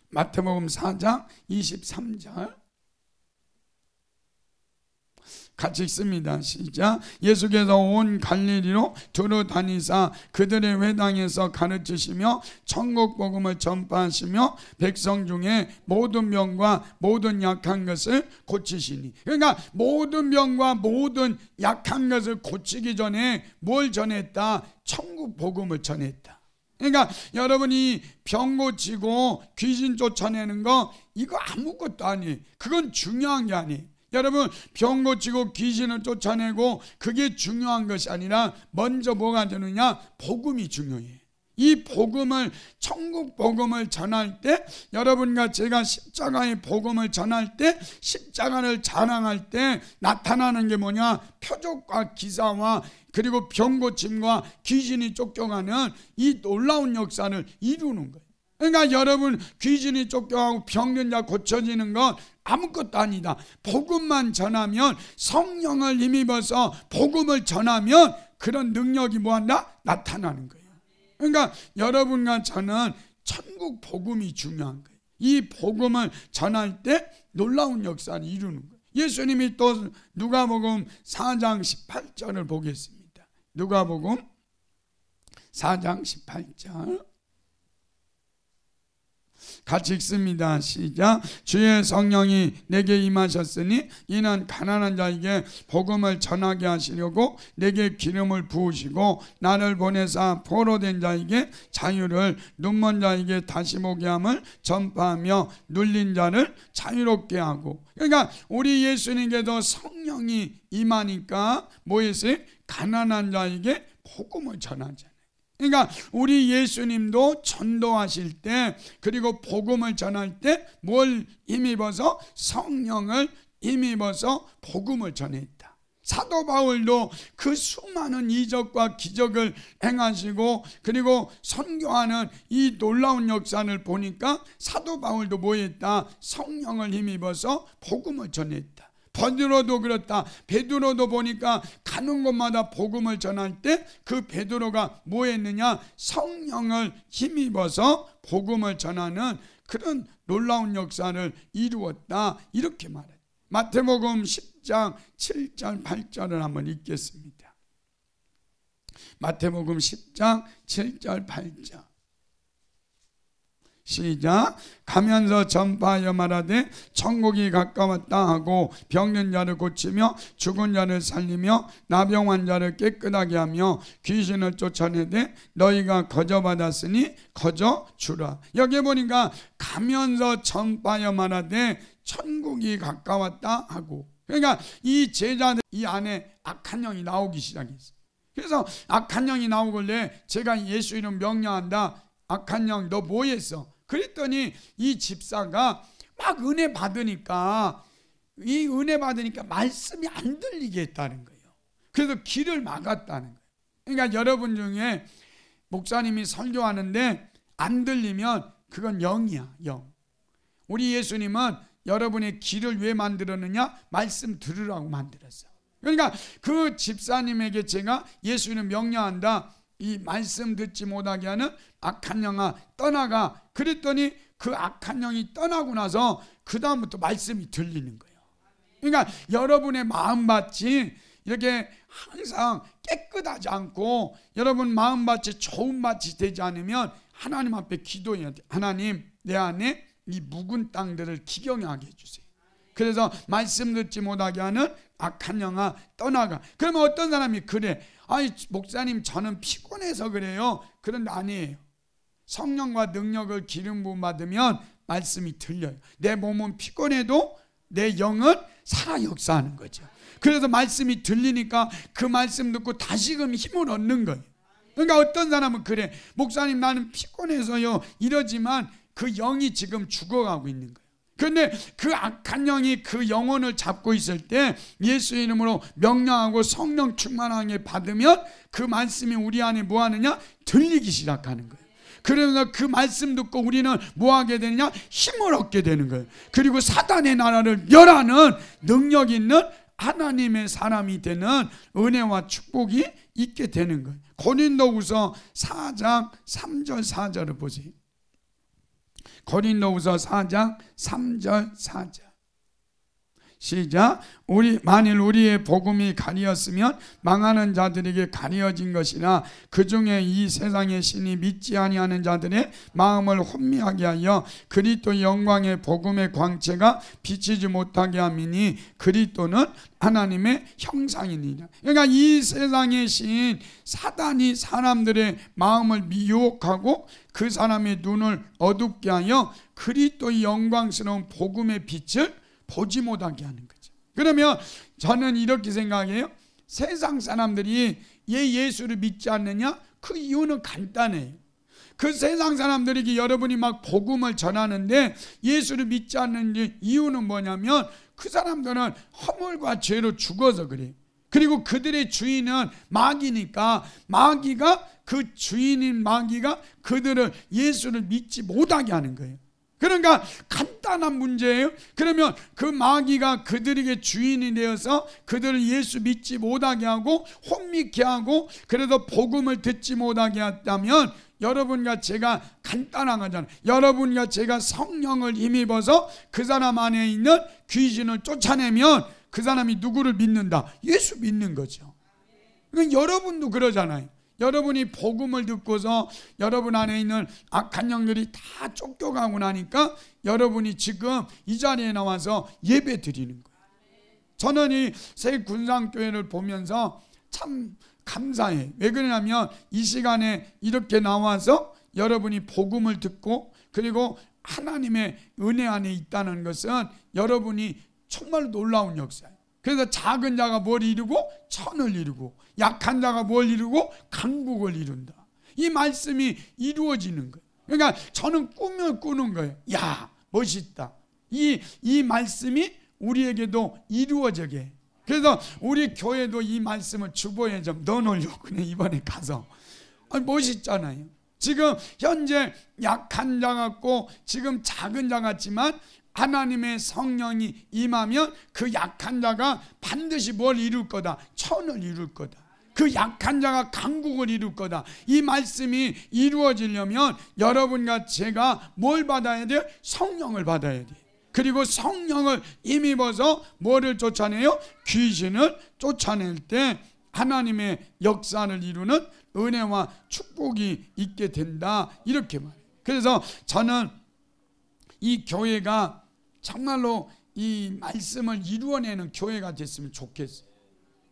마태복음 4장 23절 같이 읽습니다. 시작. 예수께서 온 갈릴리로 두루 다니사 그들의 회당에서 가르치시며 천국 복음을 전파하시며 백성 중에 모든 병과 모든 약한 것을 고치시니. 그러니까 모든 병과 모든 약한 것을 고치기 전에 뭘 전했다? 천국 복음을 전했다. 그러니까 여러분이 병 고치고 귀신 쫓아내는 거 이거 아무것도 아니. 그건 중요한 게 아니. 여러분 병 고치고 귀신을 쫓아내고 그게 중요한 것이 아니라 먼저 뭐가 되느냐 복음이 중요해. 이 복음을 천국 복음을 전할 때 여러분과 제가 십자가의 복음을 전할 때 십자가를 자랑할 때 나타나는 게 뭐냐 표적과 기사와 그리고 병 고침과 귀신이 쫓겨가는 이 놀라운 역사를 이루는 거예요. 그러니까 여러분 귀신이 쫓겨가고 병든 자 고쳐지는 건 아무것도 아니다. 복음만 전하면 성령을 힘입어서 복음을 전하면 그런 능력이 뭐한다? 나타나는 거예요. 그러니까 여러분과 저는 천국 복음이 중요한 거예요. 이 복음을 전할 때 놀라운 역사를 이루는 거예요. 예수님이 또 누가복음 4장 18절을 보겠습니다. 누가복음 4장 18절 같이 읽습니다. 시작. 주의 성령이 내게 임하셨으니 이는 가난한 자에게 복음을 전하게 하시려고 내게 기름을 부으시고 나를 보내사 포로된 자에게 자유를 눈먼 자에게 다시 보게 함을 전파하며 눌린 자를 자유롭게 하고 그러니까 우리 예수님께도 성령이 임하니까 뭐였어요? 가난한 자에게 복음을 전하자. 그러니까 우리 예수님도 전도하실 때 그리고 복음을 전할 때 뭘 힘입어서 성령을 힘입어서 복음을 전했다. 사도 바울도 그 수많은 이적과 기적을 행하시고 그리고 선교하는 이 놀라운 역사를 보니까 사도 바울도 뭐 했다? 성령을 힘입어서 복음을 전했다. 베드로도 그렇다. 베드로도 보니까 가는 곳마다 복음을 전할 때 그 베드로가 뭐 했느냐? 성령을 힘입어서 복음을 전하는 그런 놀라운 역사를 이루었다. 이렇게 말해 마태복음 10장 7절 8절을 한번 읽겠습니다. 마태복음 10장 7절 8절 시작 가면서 전파하여 말하되 천국이 가까웠다 하고 병든 자를 고치며 죽은 자를 살리며 나병 환자를 깨끗하게 하며 귀신을 쫓아내되 너희가 거저 받았으니 거저 주라 여기 보니까 가면서 전파하여 말하되 천국이 가까웠다 하고 그러니까 이 제자들 이 안에 악한 영이 나오기 시작했어 그래서 악한 영이 나오길래 제가 예수 이름 명령한다 악한 영, 너뭐 했어? 그랬더니 이 집사가 막 은혜 받으니까 이 은혜 받으니까 말씀이 안 들리게 했다는 거예요. 그래서 길을 막았다는 거예요. 그러니까 여러분 중에 목사님이 설교하는데 안 들리면 그건 영이야, 영. 우리 예수님은 여러분의 길을 왜 만들었느냐? 말씀 들으라고 만들었어. 그러니까 그 집사님에게 제가 예수는 명령한다. 이 말씀 듣지 못하게 하는 악한 영아 떠나가 그랬더니 그 악한 영이 떠나고 나서 그 다음부터 말씀이 들리는 거예요. 그러니까 여러분의 마음밭이 이렇게 항상 깨끗하지 않고 여러분 마음밭이 좋은 밭이 되지 않으면 하나님 앞에 기도해야 돼. 하나님 내 안에 이 묵은 땅들을 기경하게 해주세요. 그래서 말씀 듣지 못하게 하는 악한 영아 떠나가. 그러면 어떤 사람이 그래. 아니 목사님 저는 피곤해서 그래요. 그런 아니에요. 성령과 능력을 기름 부음 받으면 말씀이 들려요. 내 몸은 피곤해도 내 영은 살아 역사하는 거죠. 그래서 말씀이 들리니까 그 말씀 듣고 다시금 힘을 얻는 거예요. 그러니까 어떤 사람은 그래. 목사님 나는 피곤해서요. 이러지만 그 영이 지금 죽어가고 있는 거예요. 그런데그 악한 영이 그 영혼을 잡고 있을 때 예수 이름으로 명령하고 성령 충만하게 받으면 그 말씀이 우리 안에 뭐 하느냐? 들리기 시작하는 거예요. 그러면서 그러니까 그 말씀 듣고 우리는 뭐 하게 되느냐? 힘을 얻게 되는 거예요. 그리고 사단의 나라를 멸하는 능력 있는 하나님의 사람이 되는 은혜와 축복이 있게 되는 거예요. 고린도후서 4장 3절 4절을 보세요. 고린도후서 4장 3절 4절 시작. 우리 만일 우리의 복음이 가리었으면 망하는 자들에게 가리어진 것이나 그 중에 이 세상의 신이 믿지 아니하는 자들의 마음을 혼미하게 하여 그리스 영광의 복음의 광채가 비치지 못하게 함이니 그리스는 하나님의 형상이니라. 그러니까 이 세상의 신 사단이 사람들의 마음을 미혹하고 그 사람의 눈을 어둡게 하여 그리스의 영광스러운 복음의 빛을 보지 못하게 하는 거죠. 그러면 저는 이렇게 생각해요. 세상 사람들이 얘 예수를 믿지 않느냐? 그 이유는 간단해요. 그 세상 사람들에게 여러분이 막 복음을 전하는데 예수를 믿지 않는 이유는 뭐냐면 그 사람들은 허물과 죄로 죽어서 그래 그리고 그들의 주인은 마귀니까 마귀가 그 주인인 마귀가 그들을 예수를 믿지 못하게 하는 거예요. 그러니까 간단한 문제예요. 그러면 그 마귀가 그들에게 주인이 되어서 그들을 예수 믿지 못하게 하고 혼미케 하고 그래도 복음을 듣지 못하게 했다면 여러분과 제가 간단한 거잖아요. 여러분과 제가 성령을 힘입어서 그 사람 안에 있는 귀신을 쫓아내면 그 사람이 누구를 믿는다? 예수 믿는 거죠. 그러니까 여러분도 그러잖아요. 여러분이 복음을 듣고서 여러분 안에 있는 악한 아, 영들이 다 쫓겨가고 나니까 여러분이 지금 이 자리에 나와서 예배 드리는 거예요. 저는 이 새 군상교회를 보면서 참 감사해. 왜 그러냐면 이 시간에 이렇게 나와서 여러분이 복음을 듣고 그리고 하나님의 은혜 안에 있다는 것은 여러분이 정말 놀라운 역사예요. 그래서 그러니까 작은 자가 뭘 이루고 천을 이루고 약한 자가 뭘 이루고 강국을 이룬다. 이 말씀이 이루어지는 거예요. 그러니까 저는 꿈을 꾸는 거예요. 야 멋있다. 이 이 말씀이 우리에게도 이루어져게. 그래서 우리 교회도 이 말씀을 주보에 좀 넣어놓으려고 그냥 이번에 가서 아니, 멋있잖아요. 지금 현재 약한 자 같고 지금 작은 자 같지만 하나님의 성령이 임하면 그 약한 자가 반드시 뭘 이룰 거다. 천을 이룰 거다. 그 약한 자가 강국을 이룰 거다. 이 말씀이 이루어지려면 여러분과 제가 뭘 받아야 돼요? 성령을 받아야 돼 그리고 성령을 임입어서 뭐를 쫓아내요? 귀신을 쫓아낼 때 하나님의 역사를 이루는 은혜와 축복이 있게 된다. 이렇게 말해요. 그래서 저는 이 교회가 정말로 이 말씀을 이루어내는 교회가 됐으면 좋겠어요.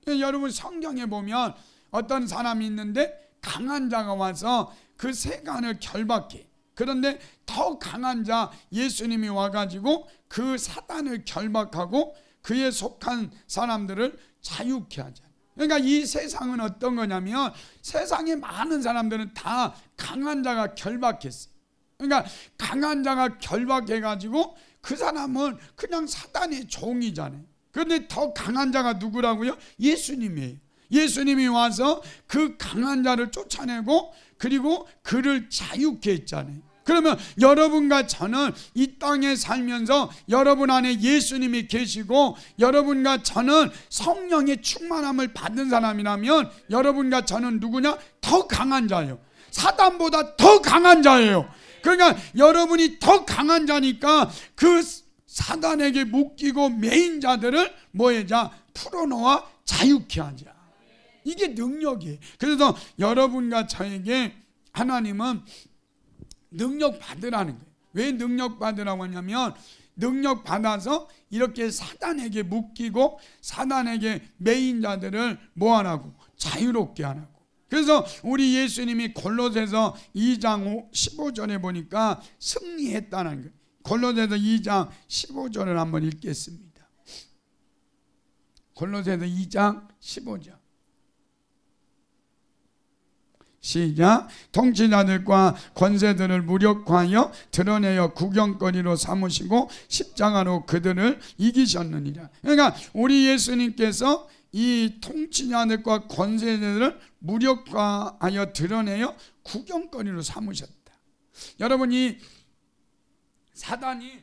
예, 여러분 성경에 보면 어떤 사람이 있는데 강한 자가 와서 그 세간을 결박해. 그런데 더 강한 자 예수님이 와가지고 그 사단을 결박하고 그에 속한 사람들을 자유케 하자. 그러니까 이 세상은 어떤 거냐면 세상에 많은 사람들은 다 강한 자가 결박했어. 그러니까 강한 자가 결박해가지고 그 사람은 그냥 사단의 종이잖아요. 그런데 더 강한 자가 누구라고요? 예수님이에요. 예수님이 와서 그 강한 자를 쫓아내고 그리고 그를 자유케 했잖아요. 그러면 여러분과 저는 이 땅에 살면서 여러분 안에 예수님이 계시고 여러분과 저는 성령의 충만함을 받은 사람이라면 여러분과 저는 누구냐? 더 강한 자예요. 사단보다 더 강한 자예요. 그러니까 여러분이 더 강한 자니까 그 사단에게 묶이고 메인 자들을 뭐해 자 풀어놓아 자유케 하자. 이게 능력이에요. 그래서 여러분과 저에게 하나님은 능력 받으라는 거예요. 왜 능력 받으라고 하냐면 능력 받아서 이렇게 사단에게 묶이고 사단에게 메인 자들을 뭐 하라고 자유롭게 하라고. 그래서 우리 예수님이 골로새서 2장 15절에 보니까 승리했다는 거 골로새서 2장 15절을 한번 읽겠습니다. 골로새서 2장 15절. 시작 통치자들과 권세들을 무력화하여 드러내어 구경거리로 삼으시고 십자가로 그들을 이기셨느니라. 그러니까 우리 예수님께서 이 통치자들과 권세자들을 무력화하여 드러내어 구경거리로 삼으셨다. 여러분 이 사단이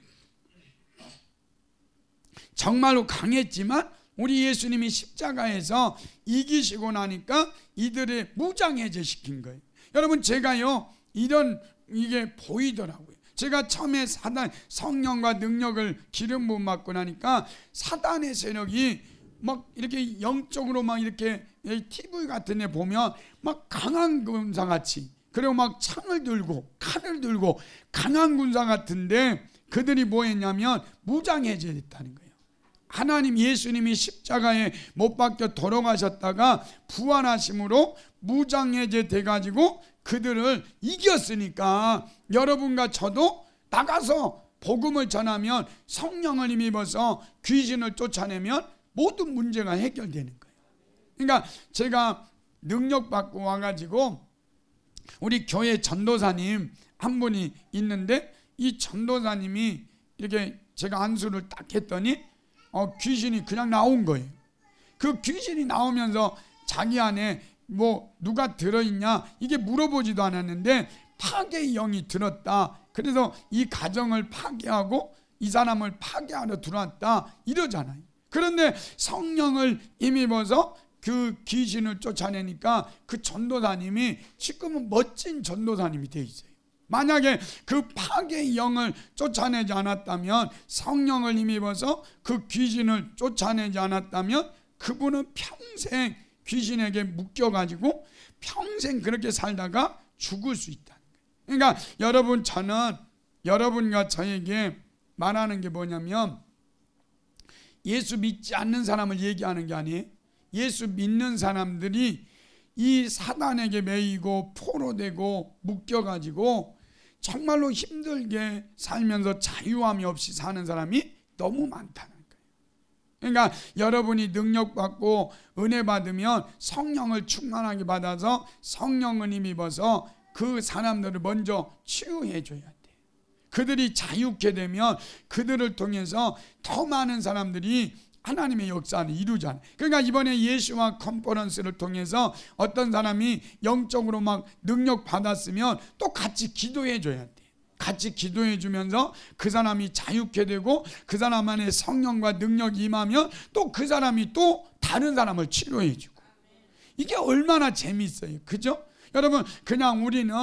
정말로 강했지만 우리 예수님이 십자가에서 이기시고 나니까 이들의 무장해제 시킨 거예요. 여러분 제가요 이런 이게 보이더라고요. 제가 처음에 사단 성령과 능력을 기름 부음 받고 나니까 사단의 세력이 막 이렇게 영적으로 막 이렇게 TV 같은 데 보면 막 강한 군사같이 그리고 막 창을 들고 칼을 들고 강한 군사 같은데 그들이 뭐 했냐면 무장해제됐다는 거예요. 하나님 예수님이 십자가에 못 박혀 돌아가셨다가 부활하심으로 무장해제돼 가지고 그들을 이겼으니까 여러분과 저도 나가서 복음을 전하면 성령을 힘입어서 귀신을 쫓아내면 모든 문제가 해결되는 거예요. 그러니까 제가 능력 받고 와가지고 우리 교회 전도사님 한 분이 있는데 이 전도사님이 이렇게 제가 안수를 딱 했더니 어, 귀신이 그냥 나온 거예요. 그 귀신이 나오면서 자기 안에 뭐 누가 들어있냐 이게 물어보지도 않았는데 파괴 영이 들었다. 그래서 이 가정을 파괴하고 이 사람을 파괴하러 들어왔다 이러잖아요. 그런데 성령을 임입어서 그 귀신을 쫓아내니까 그 전도사님이 지금은 멋진 전도사님이 돼 있어요. 만약에 그 파괴 영을 쫓아내지 않았다면 성령을 힘입어서 그 귀신을 쫓아내지 않았다면 그분은 평생 귀신에게 묶여가지고 평생 그렇게 살다가 죽을 수 있다. 그러니까 여러분 저는 여러분과 저에게 말하는 게 뭐냐면 예수 믿지 않는 사람을 얘기하는 게 아니에요. 예수 믿는 사람들이 이 사단에게 매이고 포로되고 묶여가지고 정말로 힘들게 살면서 자유함이 없이 사는 사람이 너무 많다는 거예요. 그러니까 여러분이 능력받고 은혜 받으면 성령을 충만하게 받아서 성령 은임 입어서 그 사람들을 먼저 치유해줘야 그들이 자유케 되면 그들을 통해서 더 많은 사람들이 하나님의 역사는 이루잖아 그러니까 이번에 예수와 컨퍼런스를 통해서 어떤 사람이 영적으로 막 능력 받았으면 또 같이 기도해 줘야 돼. 같이 기도해 주면서 그 사람이 자유케 되고 그 사람 안에 성령과 능력이 임하면 또 그 사람이 또 다른 사람을 치료해 주고 이게 얼마나 재밌어요. 그죠? 여러분 그냥 우리는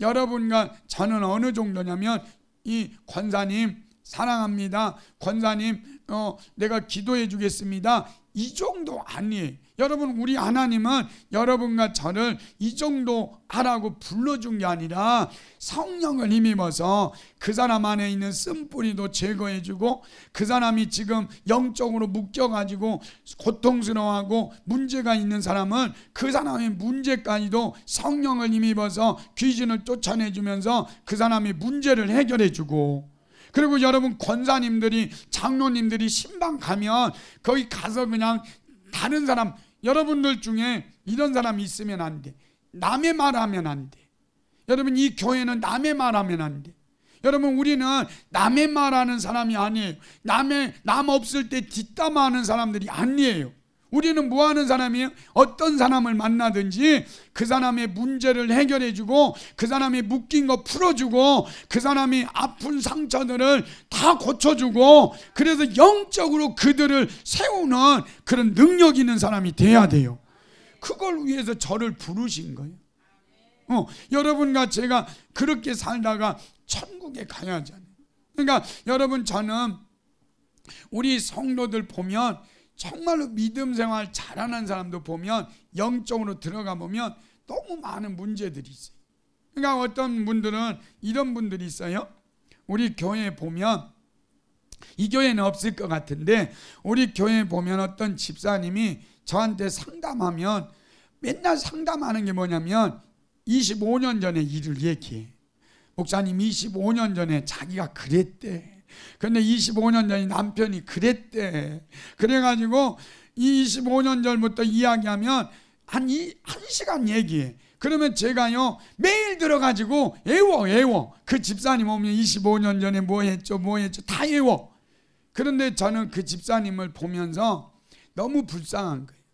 여러분과 저는 어느 정도냐면 이 권사님 사랑합니다. 권사님 어, 내가 기도해 주겠습니다. 이 정도 아니에요. 여러분 우리 하나님은 여러분과 저를 이 정도 하라고 불러준 게 아니라 성령을 힘입어서 그 사람 안에 있는 쓴뿌리도 제거해주고 그 사람이 지금 영적으로 묶여가지고 고통스러워하고 문제가 있는 사람은 그 사람의 문제까지도 성령을 힘입어서 귀신을 쫓아내주면서 그 사람의 문제를 해결해주고 그리고 여러분 권사님들이 장로님들이 신방 가면 거기 가서 그냥 다른 사람, 여러분들 중에 이런 사람이 있으면 안 돼. 남의 말 하면 안 돼. 여러분, 이 교회는 남의 말 하면 안 돼. 여러분, 우리는 남의 말하는 사람이 아니에요. 남의, 남 없을 때 뒷담화하는 사람들이 아니에요. 우리는 뭐 하는 사람이에요? 어떤 사람을 만나든지 그 사람의 문제를 해결해주고 그 사람이 묶인 거 풀어주고 그 사람이 아픈 상처들을 다 고쳐주고 그래서 영적으로 그들을 세우는 그런 능력 있는 사람이 돼야 돼요. 그걸 위해서 저를 부르신 거예요. 어, 여러분과 제가 그렇게 살다가 천국에 가야 하잖아요. 그러니까 여러분 저는 우리 성도들 보면 정말로 믿음 생활 잘하는 사람도 보면 영적으로 들어가 보면 너무 많은 문제들이 있어요. 그러니까 어떤 분들은 이런 분들이 있어요. 우리 교회 보면 이 교회는 없을 것 같은데 우리 교회 보면 어떤 집사님이 저한테 상담하면 맨날 상담하는 게 뭐냐면 25년 전에 일을 얘기해. 목사님 25년 전에 자기가 그랬대. 그런데 25년 전에 남편이 그랬대. 그래가지고 이 25년 전부터 이야기하면 한, 이, 한 시간 얘기해. 그러면 제가요, 매일 들어가지고 애워, 애워. 그 집사님 오면 25년 전에 뭐 했죠, 뭐 했죠. 다 애워. 그런데 저는 그 집사님을 보면서 너무 불쌍한 거예요.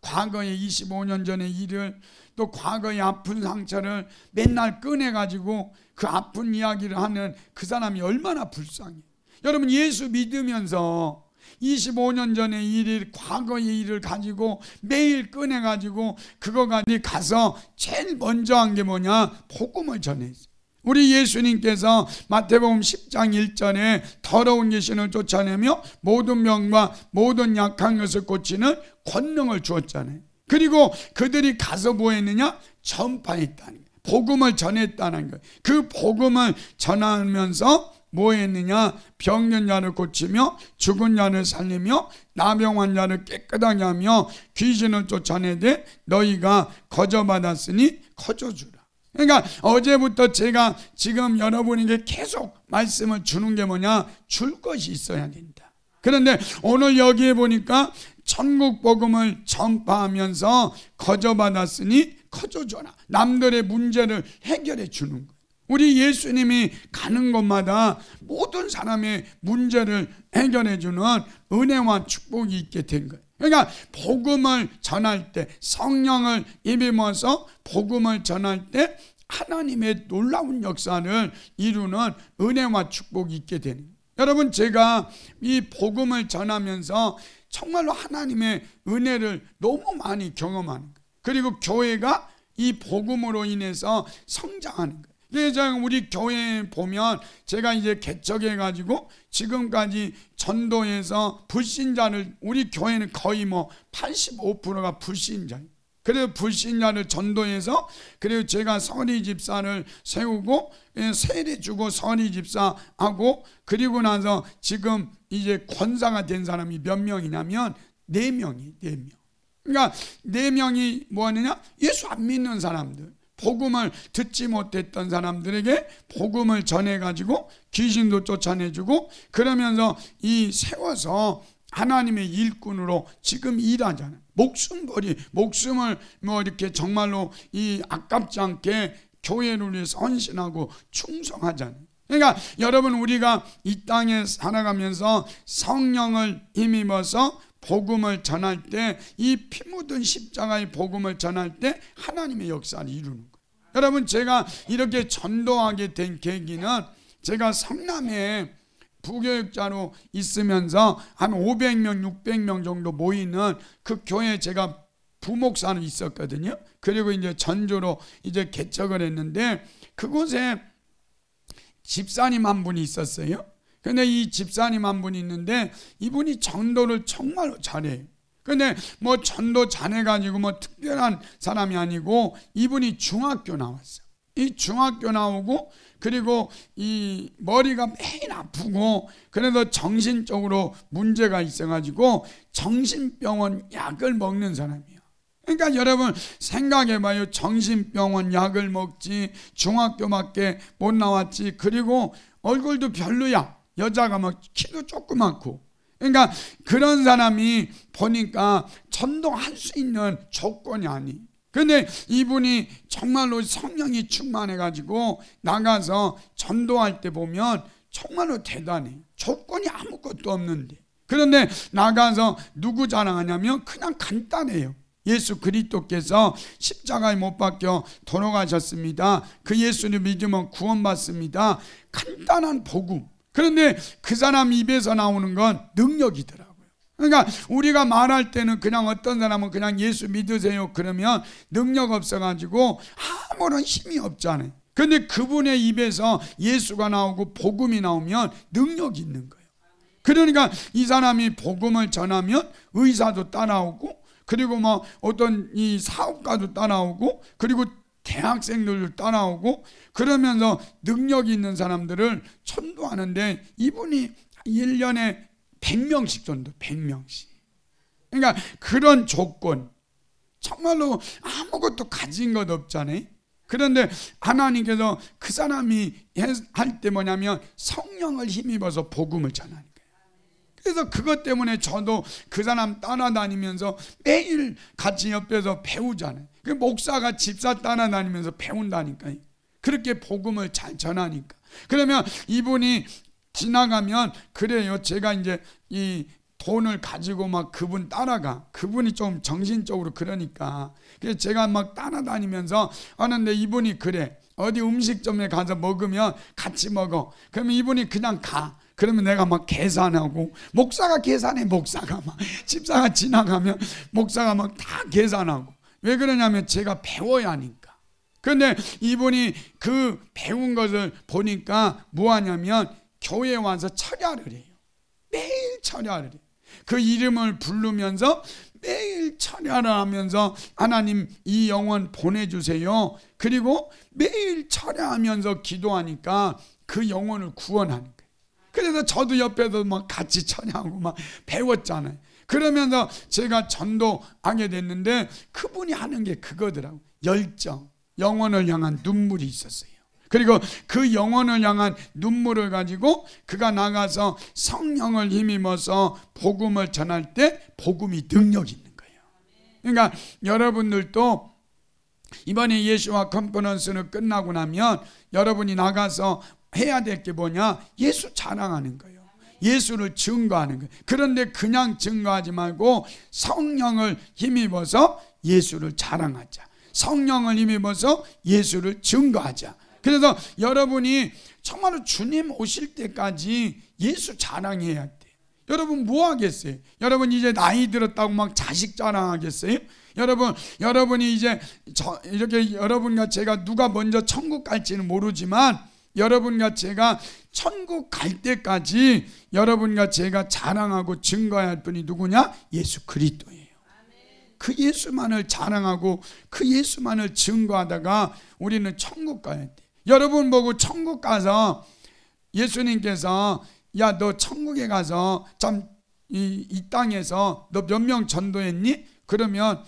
과거에 25년 전에 일을 또 과거의 아픈 상처를 맨날 꺼내가지고 그 아픈 이야기를 하는 그 사람이 얼마나 불쌍해. 여러분 예수 믿으면서 25년 전의 일일 과거의 일을 가지고 매일 꺼내 가지고 그거 가지 가서 제일 먼저 한 게 뭐냐? 복음을 전했어. 우리 예수님께서 마태복음 10장 1절에 더러운 귀신을 쫓아내며 모든 병과 모든 약한 것을 고치는 권능을 주었잖아요. 그리고 그들이 가서 뭐 했느냐? 전파했다는 거예요. 복음을 전했다는 거예요. 그 복음을 전하면서 뭐 했느냐? 병든 자를 고치며 죽은 자를 살리며 나병 환자를 깨끗하게 하며 귀신을 쫓아내되 너희가 거저 받았으니 거저 주라. 그러니까 어제부터 제가 지금 여러분에게 계속 말씀을 주는 게 뭐냐? 줄 것이 있어야 된다. 그런데 오늘 여기에 보니까 천국 복음을 전파하면서 거저 받았으니 커져줘라. 남들의 문제를 해결해 주는 거예요. 우리 예수님이 가는 곳마다 모든 사람의 문제를 해결해 주는 은혜와 축복이 있게 된 거예요. 그러니까 복음을 전할 때 성령을 입으면서 복음을 전할 때 하나님의 놀라운 역사를 이루는 은혜와 축복이 있게 되는 거예요. 여러분 제가 이 복음을 전하면서 정말로 하나님의 은혜를 너무 많이 경험하는 거예요. 그리고 교회가 이 복음으로 인해서 성장하는 거예요. 그래 우리 교회 보면 제가 이제 개척해가지고 지금까지 전도해서 불신자를 우리 교회는 거의 뭐 85%가 불신자예요. 그래서 불신자를 전도해서 그리고 제가 선의 집사를 세우고 예, 세례 주고 선의 집사하고 그리고 나서 지금 이제 권사가 된 사람이 몇 명이냐면 네 명이 네 명. 그러니까 네 명이 뭐하느냐? 예수 안 믿는 사람들, 복음을 듣지 못했던 사람들에게 복음을 전해가지고 귀신도 쫓아내주고 그러면서 이 세워서 하나님의 일꾼으로 지금 일하잖아요. 목숨벌이, 목숨을 뭐 이렇게 정말로 이 아깝지 않게 교회를 위해서 헌신하고 충성하잖아요. 그러니까 여러분 우리가 이 땅에 살아가면서 성령을 힘입어서 복음을 전할 때 이 피 묻은 십자가의 복음을 전할 때 하나님의 역사를 이루는 거예요. 여러분 제가 이렇게 전도하게 된 계기는 제가 성남에 부교육자로 있으면서 한 500명, 600명 정도 모이는 그 교회에 제가 부목사는 있었거든요. 그리고 이제 전주로 이제 개척을 했는데 그곳에 집사님 한 분이 있었어요. 근데 이 집사님 한 분이 있는데 이분이 전도를 정말 잘해요. 근데 뭐 전도 잘해가지고 뭐 특별한 사람이 아니고 이분이 중학교 나왔어. 요이 중학교 나오고 그리고 이 머리가 매일 아프고 그래서 정신적으로 문제가 있어가지고 정신병원 약을 먹는 사람이에요. 그러니까 여러분 생각해봐요. 정신병원 약을 먹지 중학교밖에 못 나왔지 그리고 얼굴도 별로야. 여자가 막 키도 조그맣고 그러니까 그런 사람이 보니까 전도할 수 있는 조건이 아니. 근데 이분이 정말로 성령이 충만해가지고 나가서 전도할 때 보면 정말로 대단해. 조건이 아무것도 없는데. 그런데 나가서 누구 자랑하냐면 그냥 간단해요. 예수 그리스도께서 십자가에 못 박혀 돌아가셨습니다. 그 예수를 믿으면 구원받습니다. 간단한 복음. 그런데 그 사람 입에서 나오는 건 능력이더라고요. 그러니까 우리가 말할 때는 그냥 어떤 사람은 그냥 예수 믿으세요 그러면 능력 없어가지고 아무런 힘이 없잖아요. 근데 그분의 입에서 예수가 나오고 복음이 나오면 능력이 있는 거예요. 그러니까 이 사람이 복음을 전하면 의사도 따라오고 그리고 뭐 어떤 이 사업가도 따라오고 그리고 대학생들을 따라오고 그러면서 능력이 있는 사람들을 천도하는데 이분이 1년에 100명씩 정도 100명씩 그러니까 그런 조건 정말로 아무것도 가진 것 없잖아요 그런데 하나님께서 그 사람이 할 때 뭐냐면 성령을 힘입어서 복음을 전하는 거예요 그래서 그것 때문에 저도 그 사람 따라다니면서 매일 같이 옆에서 배우잖아요 그 목사가 집사 따라다니면서 배운다니까요. 그렇게 복음을 잘 전하니까. 그러면 이분이 지나가면 그래요. 제가 이제 이 돈을 가지고 막 그분 따라가. 그분이 좀 정신적으로 그러니까. 그래서 제가 막 따라다니면서 하는데 아, 이분이 그래. 어디 음식점에 가서 먹으면 같이 먹어. 그러면 이분이 그냥 가. 그러면 내가 막 계산하고 목사가 계산해 목사가 막 집사가 지나가면 목사가 막 다 계산하고 왜 그러냐면 제가 배워야 하니까. 그런데 이분이 그 배운 것을 보니까 뭐 하냐면 교회 에 와서 철야를 해요. 매일 철야를 해요. 그 이름을 부르면서 매일 철야를 하면서 하나님 이 영혼 보내주세요. 그리고 매일 철야하면서 기도하니까 그 영혼을 구원하는 거예요. 그래서 저도 옆에서 막 같이 철야하고 막 배웠잖아요. 그러면서 제가 전도하게 됐는데 그분이 하는 게 그거더라고. 열정, 영혼을 향한 눈물이 있었어요. 그리고 그 영혼을 향한 눈물을 가지고 그가 나가서 성령을 힘입어서 복음을 전할 때 복음이 능력이 있는 거예요. 그러니까 여러분들도 이번에 예수와 컨퍼런스는 끝나고 나면 여러분이 나가서 해야 될 게 뭐냐? 예수 자랑하는 거예요. 예수를 증거하는 거예요. 그런데 그냥 증거하지 말고 성령을 힘입어서 예수를 자랑하자. 성령을 힘입어서 예수를 증거하자. 그래서 여러분이 정말로 주님 오실 때까지 예수 자랑해야 돼. 여러분 뭐 하겠어요? 여러분 이제 나이 들었다고 막 자식 자랑하겠어요? 여러분 여러분이 이제 이렇게 여러분과 제가 누가 먼저 천국 갈지는 모르지만 여러분과 제가 천국 갈 때까지 여러분과 제가 자랑하고 증거할 분이 누구냐? 예수 그리스도예요. 그 예수만을 자랑하고 그 예수만을 증거하다가 우리는 천국 가야 돼. 여러분 보고 천국 가서 예수님께서 야 너 천국에 가서 참이이 땅에서 너 몇 명 전도했니? 그러면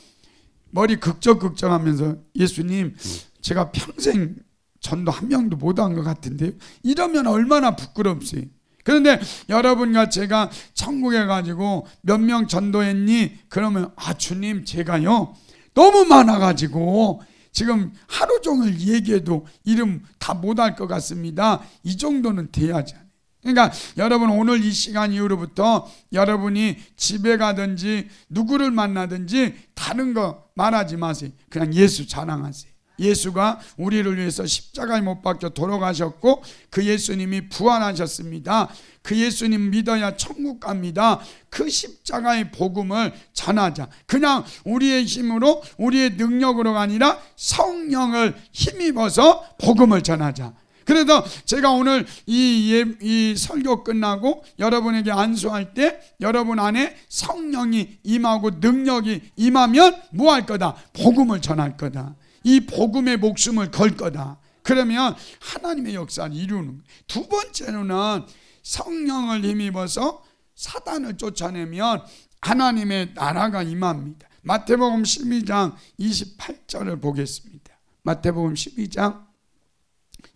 머리 극적극적하면서 예수님 제가 평생 전도 한 명도 못 한 것 같은데요. 이러면 얼마나 부끄럽지. 그런데 여러분과 제가 천국에 가지고 몇 명 전도했니? 그러면 아 주님 제가요 너무 많아가지고 지금 하루 종일 얘기해도 이름 다 못 할 것 같습니다. 이 정도는 돼야지. 그러니까 여러분 오늘 이 시간 이후로부터 여러분이 집에 가든지 누구를 만나든지 다른 거 말하지 마세요. 그냥 예수 자랑하세요. 예수가 우리를 위해서 십자가에 못 박혀 돌아가셨고 그 예수님이 부활하셨습니다. 그 예수님 믿어야 천국 갑니다. 그 십자가의 복음을 전하자. 그냥 우리의 힘으로 우리의 능력으로가 아니라 성령을 힘입어서 복음을 전하자. 그래서 제가 오늘 이, 예, 이 설교 끝나고 여러분에게 안수할 때 여러분 안에 성령이 임하고 능력이 임하면 뭐 할 거다? 복음을 전할 거다. 이 복음의 목숨을 걸 거다. 그러면 하나님의 역사는 이루는 두 번째로는 성령을 힘입어서 사단을 쫓아내면 하나님의 나라가 임합니다. 마태복음 12장 28절을 보겠습니다. 마태복음 12장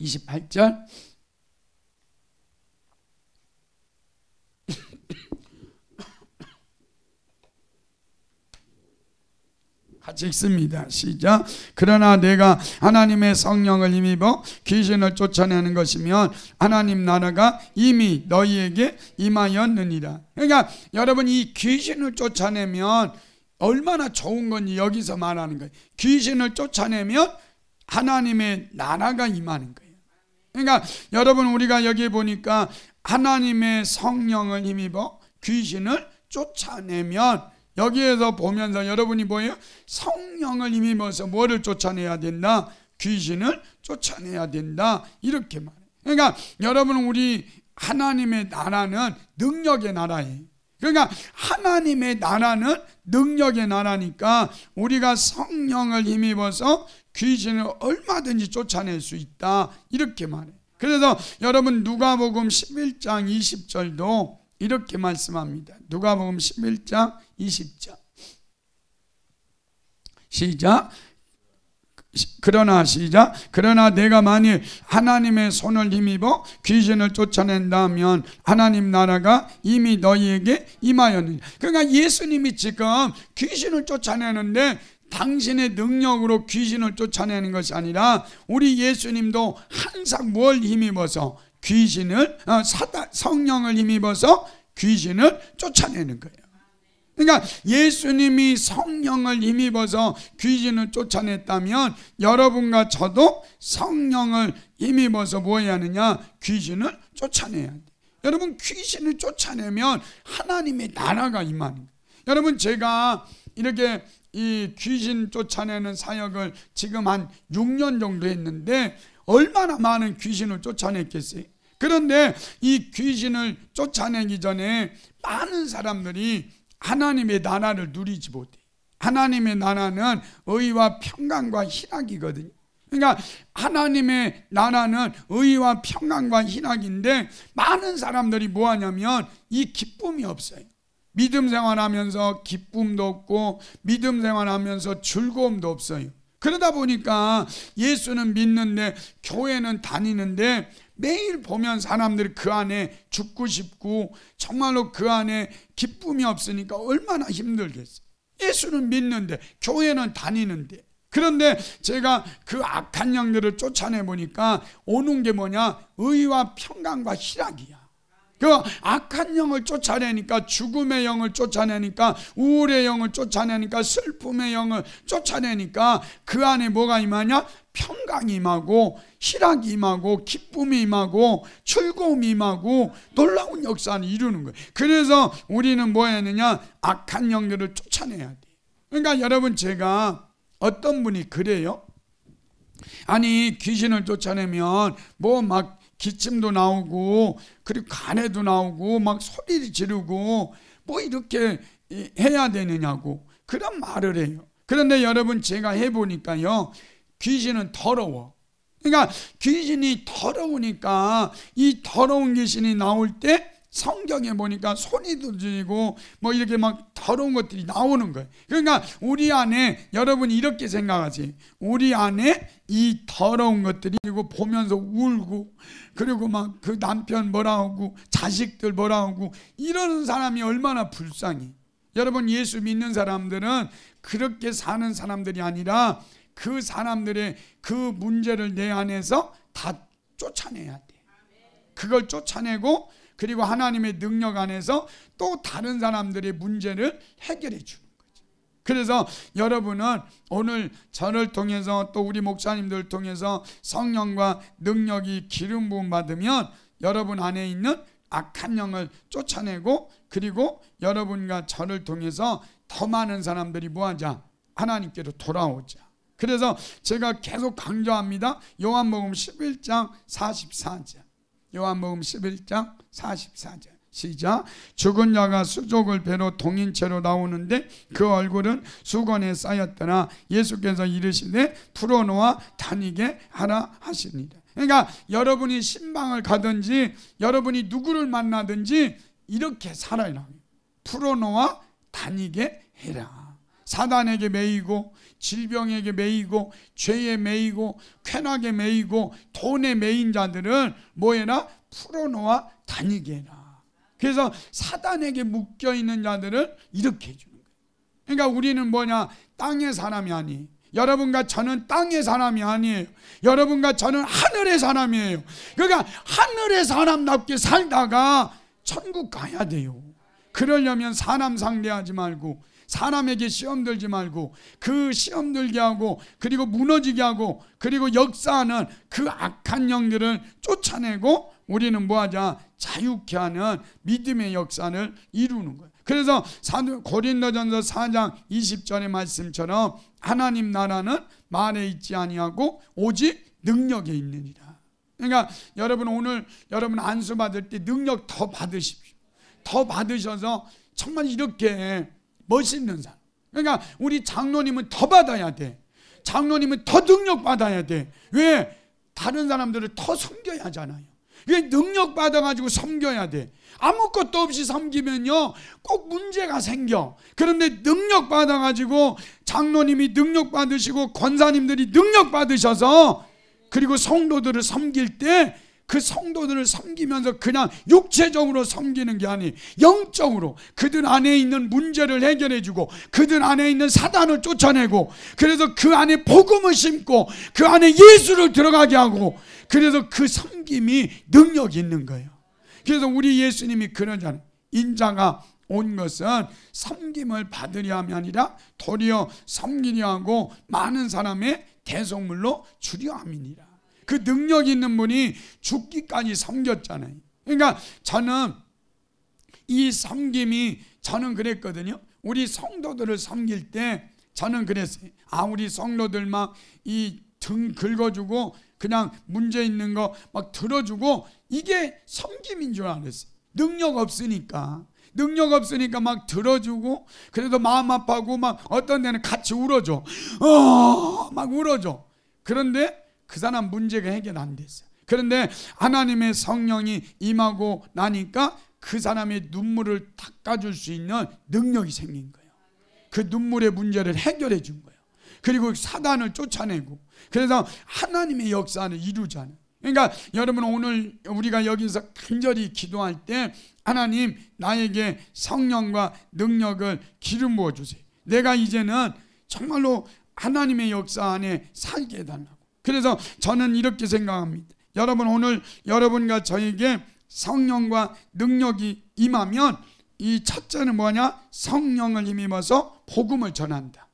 28절 있습니다. 시작. 그러나 내가 하나님의 성령을 힘입어 귀신을 쫓아내는 것이면 하나님 나라가 이미 너희에게 임하였느니라. 그러니까 여러분 이 귀신을 쫓아내면 얼마나 좋은 건지 여기서 말하는 거예요. 귀신을 쫓아내면 하나님의 나라가 임하는 거예요. 그러니까 여러분 우리가 여기 보니까 하나님의 성령을 힘입어 귀신을 쫓아내면 여기에서 보면서 여러분이 뭐예요? 성령을 힘입어서 뭐를 쫓아내야 된다? 귀신을 쫓아내야 된다. 이렇게 말해 그러니까 여러분 우리 하나님의 나라는 능력의 나라예요. 그러니까 하나님의 나라는 능력의 나라니까 우리가 성령을 힘입어서 귀신을 얼마든지 쫓아낼 수 있다. 이렇게 말해 그래서 여러분 누가복음 11장 20절도 이렇게 말씀합니다. 누가복음 11장 20절. 시작. 그러나 시작 그러나 내가 만일 하나님의 손을 힘입어 귀신을 쫓아낸다면 하나님 나라가 이미 너희에게 임하였느냐 그러니까 예수님이 지금 귀신을 쫓아내는데 당신의 능력으로 귀신을 쫓아내는 것이 아니라 우리 예수님도 항상 뭘 힘입어서 귀신을 어, 사다, 성령을 힘입어서 귀신을 쫓아내는 거예요. 그러니까 예수님이 성령을 힘입어서 귀신을 쫓아냈다면 여러분과 저도 성령을 힘입어서 뭐 해야 하느냐? 귀신을 쫓아내야 돼. 여러분 귀신을 쫓아내면 하나님의 나라가 임하 거예요. 여러분 제가 이렇게 이 귀신 쫓아내는 사역을 지금 한 6년 정도 했는데 얼마나 많은 귀신을 쫓아냈겠어요. 그런데 이 귀신을 쫓아내기 전에 많은 사람들이 하나님의 나라를 누리지 못해. 하나님의 나라는 의와 평강과 희락이거든요. 그러니까 하나님의 나라는 의와 평강과 희락인데 많은 사람들이 뭐 하냐면 이 기쁨이 없어요. 믿음 생활하면서 기쁨도 없고 믿음 생활하면서 즐거움도 없어요. 그러다 보니까 예수는 믿는데 교회는 다니는데 매일 보면 사람들이 그 안에 죽고 싶고 정말로 그 안에 기쁨이 없으니까 얼마나 힘들겠어. 예수는 믿는데 교회는 다니는데 그런데 제가 그 악한 영들을 쫓아내 보니까 오는 게 뭐냐? 의와 평강과 희락이야. 그 악한 영을 쫓아내니까 죽음의 영을 쫓아내니까 우울의 영을 쫓아내니까 슬픔의 영을 쫓아내니까 그 안에 뭐가 임하냐? 평강이 임하고 희락이 임하고 기쁨이 임하고 즐거움이 임하고 놀라운 역사를 이루는 거예요. 그래서 우리는 뭐 해야 되냐? 악한 영들을 쫓아내야 돼. 그러니까 여러분 제가 어떤 분이 그래요? 아니 귀신을 쫓아내면 뭐막 기침도 나오고 그리고 간에도 나오고 막 소리를 지르고 뭐 이렇게 해야 되느냐고 그런 말을 해요. 그런데 여러분 제가 해보니까요 귀신은 더러워. 그러니까 귀신이 더러우니까 이 더러운 귀신이 나올 때 성경에 보니까 소리 들리고 뭐 이렇게 막 더러운 것들이 나오는 거예요. 그러니까 우리 안에 여러분 이렇게 생각하지. 우리 안에 이 더러운 것들이 그리고 보면서 울고 그리고 막 그 남편 뭐라 하고 자식들 뭐라 하고 이러는 사람이 얼마나 불쌍해. 여러분 예수 믿는 사람들은 그렇게 사는 사람들이 아니라 그 사람들의 그 문제를 내 안에서 다 쫓아내야 돼. 그걸 쫓아내고 그리고 하나님의 능력 안에서 또 다른 사람들의 문제를 해결해 주고 그래서 여러분은 오늘 저를 통해서 또 우리 목사님들 통해서 성령과 능력이 기름 부음 받으면 여러분 안에 있는 악한 영을 쫓아내고 그리고 여러분과 저를 통해서 더 많은 사람들이 뭐하자 하나님께로 돌아오자. 그래서 제가 계속 강조합니다. 요한복음 11장 44절. 요한복음 11장 44절. 시작. 죽은 자가 수족을 배로 동인 채로 나오는데 그 얼굴은 수건에 쌓였더라. 예수께서 이르시되 풀어놓아 다니게 하라 하시니라. 그러니까 여러분이 신방을 가든지 여러분이 누구를 만나든지 이렇게 살아라. 풀어놓아 다니게 해라. 사단에게 매이고 질병에게 매이고 죄에 매이고 쾌락에 매이고 돈에 매인 자들을 뭐해라? 풀어놓아 다니게 해라. 그래서 사단에게 묶여 있는 자들을 이렇게 해주는 거예요. 그러니까 우리는 뭐냐? 땅의 사람이 아니. 여러분과 저는 땅의 사람이 아니에요. 여러분과 저는 하늘의 사람이에요. 그러니까 하늘의 사람답게 살다가 천국 가야 돼요. 그러려면 사람 상대하지 말고 사람에게 시험 들지 말고 그 시험 들게 하고 그리고 무너지게 하고 그리고 역사하는 그 악한 영들을 쫓아내고 우리는 뭐하자 자유케 하는 믿음의 역사를 이루는 거예요. 그래서 고린도전서 4장 20절의 말씀처럼 하나님 나라는 말에 있지 아니하고 오직 능력에 있느니라. 그러니까 여러분 오늘 여러분 안수 받을 때 능력 더 받으십시오. 더 받으셔서 정말 이렇게 멋있는 사람. 그러니까 우리 장로님은 더 받아야 돼. 장로님은 더 능력 받아야 돼. 왜? 다른 사람들을 더 섬겨야 하잖아요. 이게 능력 받아가지고 섬겨야 돼. 아무것도 없이 섬기면요, 꼭 문제가 생겨. 그런데 능력 받아가지고 장로님이 능력 받으시고 권사님들이 능력 받으셔서 그리고 성도들을 섬길 때 그 성도들을 섬기면서 그냥 육체적으로 섬기는 게 아니 영적으로 그들 안에 있는 문제를 해결해 주고 그들 안에 있는 사단을 쫓아내고 그래서 그 안에 복음을 심고 그 안에 예수를 들어가게 하고 그래서 그 섬김이 능력이 있는 거예요. 그래서 우리 예수님이 그러잖아요. 인자가 온 것은 섬김을 받으려 함이 아니라 도리어 섬기려 하고 많은 사람의 대속물로 주려 함이니라. 그 능력 있는 분이 죽기까지 섬겼잖아요. 그러니까 저는 이 섬김이 저는 그랬거든요. 우리 성도들을 섬길 때 저는 그랬어요. 아 우리 성도들 막이등 긁어주고 그냥 문제 있는 거 막 들어주고 이게 섬김인 줄 알았어요. 능력 없으니까. 능력 없으니까 막 들어주고 그래도 마음 아파하고 막 어떤 데는 같이 울어줘. 어, 막 울어줘. 그런데 그 사람 문제가 해결 안 됐어요. 그런데 하나님의 성령이 임하고 나니까 그 사람의 눈물을 닦아줄 수 있는 능력이 생긴 거예요. 그 눈물의 문제를 해결해 준 거예요. 그리고 사단을 쫓아내고 그래서 하나님의 역사를 이루잖아 그러니까 여러분 오늘 우리가 여기서 간절히 기도할 때 하나님 나에게 성령과 능력을 기름 부어 주세요. 내가 이제는 정말로 하나님의 역사 안에 살게 해달라고. 그래서 저는 이렇게 생각합니다. 여러분 오늘 여러분과 저에게 성령과 능력이 임하면 이 첫째는 뭐냐? 성령을 힘입어서 복음을 전한다.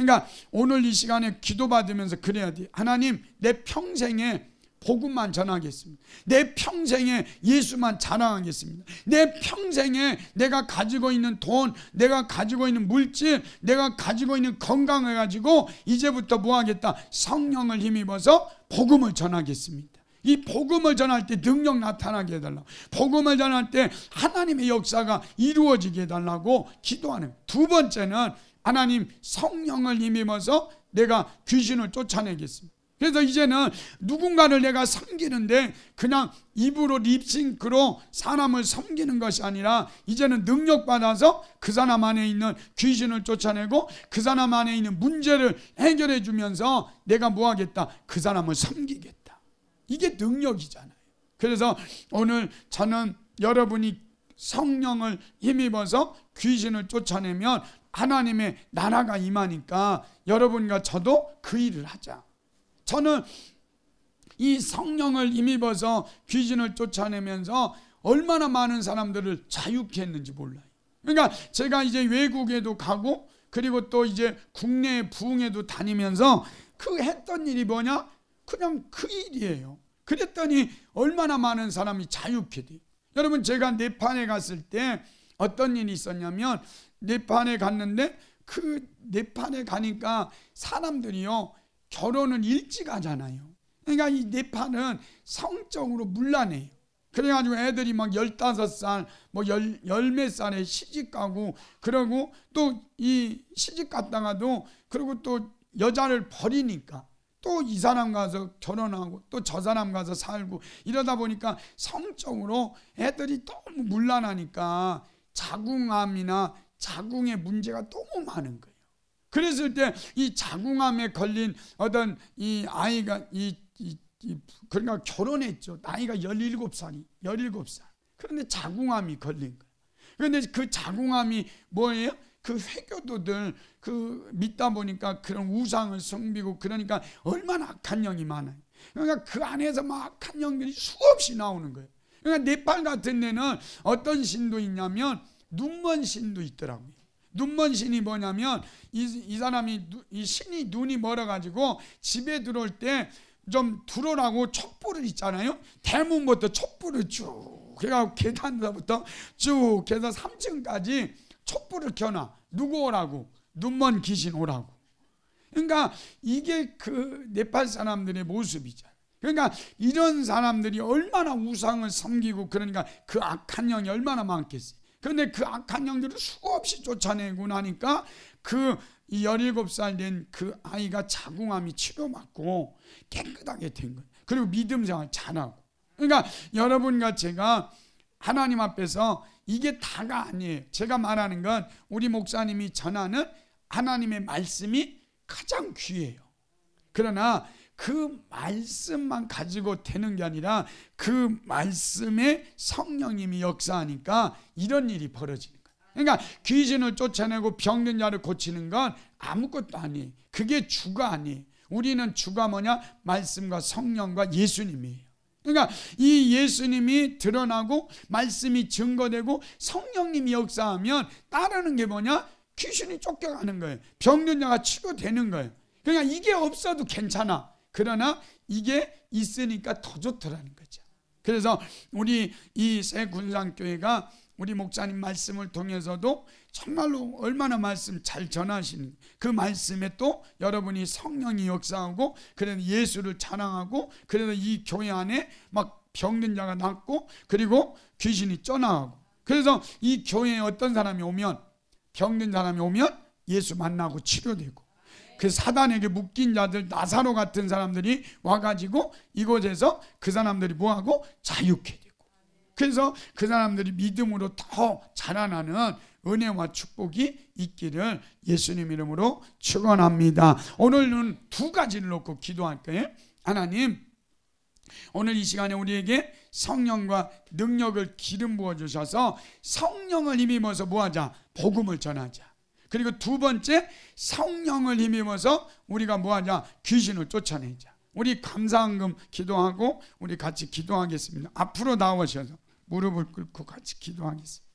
그러니까 오늘 이 시간에 기도받으면서 그래야 돼. 하나님, 내 평생에 복음만 전하겠습니다. 내 평생에 예수만 자랑하겠습니다. 내 평생에 내가 가지고 있는 돈, 내가 가지고 있는 물질, 내가 가지고 있는 건강을 가지고 이제부터 뭐 하겠다? 성령을 힘입어서 복음을 전하겠습니다. 이 복음을 전할 때 능력 나타나게 해달라. 복음을 전할 때 하나님의 역사가 이루어지게 해달라고 기도하는. 두 번째는 하나님 성령을 임하면서 내가 귀신을 쫓아내겠습니다. 그래서 이제는 누군가를 내가 섬기는데 그냥 입으로 립싱크로 사람을 섬기는 것이 아니라 이제는 능력받아서 그 사람 안에 있는 귀신을 쫓아내고 그 사람 안에 있는 문제를 해결해 주면서 내가 뭐 하겠다? 그 사람을 섬기겠다. 이게 능력이잖아요. 그래서 오늘 저는 여러분이 성령을 힘입어서 귀신을 쫓아내면 하나님의 나라가 임하니까 여러분과 저도 그 일을 하자. 저는 이 성령을 임입어서 귀신을 쫓아내면서 얼마나 많은 사람들을 자유케 했는지 몰라요. 그러니까 제가 이제 외국에도 가고 그리고 또 이제 국내 부흥에도 다니면서 그 했던 일이 뭐냐? 그냥 그 일이에요. 그랬더니 얼마나 많은 사람이 자유케 돼. 여러분 제가 네팔에 갔을 때 어떤 일이 있었냐면 네판에 갔는데 그 네판에 가니까 사람들이요 결혼은 일찍 하잖아요. 그러니까 이 네판은 성적으로 물란해요. 그래가지고 애들이 막 열다섯 살, 뭐 열, 열몇 살에 시집 가고, 그러고 또 이 시집 갔다가도, 그리고 또 여자를 버리니까 또 이 사람 가서 결혼하고 또 저 사람 가서 살고 이러다 보니까 성적으로 애들이 너무 물란하니까 자궁암이나 자궁에 문제가 너무 많은 거예요. 그랬을 때이 자궁암에 걸린 어떤 이 아이가 이, 이, 이 그러니까 결혼했죠. 나이가 17살이 17살. 그런데 자궁암이 걸린 거예요. 그런데 그 자궁암이 뭐예요? 그 회교도들 그 믿다 보니까 그런 우상을 섬기고 그러니까 얼마나 악한 영이 많아요. 그러니까 그 안에서 막 악한 영들이 수없이 나오는 거예요. 그러니까 네팔 같은 데는 어떤 신도 있냐면 눈먼 신도 있더라고요. 눈먼 신이 뭐냐면 이, 이 사람이 이 신이 눈이 멀어 가지고 집에 들어올 때 좀 들어라고 촛불을 있잖아요. 대문부터 촛불을 쭉그가 계단서부터 쭉 계단 3층까지 촛불을 켜놔. 누구 오라고? 눈먼 귀신 오라고. 그러니까 이게 그 네팔 사람들의 모습이죠. 그러니까 이런 사람들이 얼마나 우상을 섬기고 그러니까 그 악한 영이 얼마나 많겠어요. 그런데 그 악한 영들을 수없이 쫓아내고 나니까 그 17살 된 그 아이가 자궁암이 치료받고 깨끗하게 된 거예요. 그리고 믿음 생활 잘하고. 그러니까 여러분과 제가 하나님 앞에서 이게 다가 아니에요. 제가 말하는 건 우리 목사님이 전하는 하나님의 말씀이 가장 귀해요. 그러나 그 말씀만 가지고 되는 게 아니라 그 말씀에 성령님이 역사하니까 이런 일이 벌어지는 거예요. 그러니까 귀신을 쫓아내고 병든 자를 고치는 건 아무것도 아니 그게 주가 아니 우리는 주가 뭐냐? 말씀과 성령과 예수님이에요. 그러니까 이 예수님이 드러나고 말씀이 증거되고 성령님이 역사하면 따르는 게 뭐냐? 귀신이 쫓겨가는 거예요. 병든 자가 치료되는 거예요. 그러니까 이게 없어도 괜찮아. 그러나 이게 있으니까 더 좋더라는 거죠. 그래서 우리 이 새군산교회가 우리 목사님 말씀을 통해서도 정말로 얼마나 말씀 잘 전하시는 그 말씀에 또 여러분이 성령이 역사하고 그래서 예수를 찬양하고 그래서 이 교회 안에 막 병든 자가 낫고 그리고 귀신이 쪄나가고 그래서 이 교회에 어떤 사람이 오면 병든 사람이 오면 예수 만나고 치료되고 그 사단에게 묶인 자들 나사로 같은 사람들이 와가지고 이곳에서 그 사람들이 뭐하고 자유케 되고 그래서 그 사람들이 믿음으로 더 자라나는 은혜와 축복이 있기를 예수님 이름으로 축원합니다. 오늘은 두 가지를 놓고 기도할 거예요. 하나님 오늘 이 시간에 우리에게 성령과 능력을 기름 부어 주셔서 성령을 힘입어서 뭐하자 복음을 전하자. 그리고 두 번째 성령을 힘입어서 우리가 뭐하냐 귀신을 쫓아내자. 우리 감사한금 기도하고 우리 같이 기도하겠습니다. 앞으로 나오셔서 무릎을 꿇고 같이 기도하겠습니다.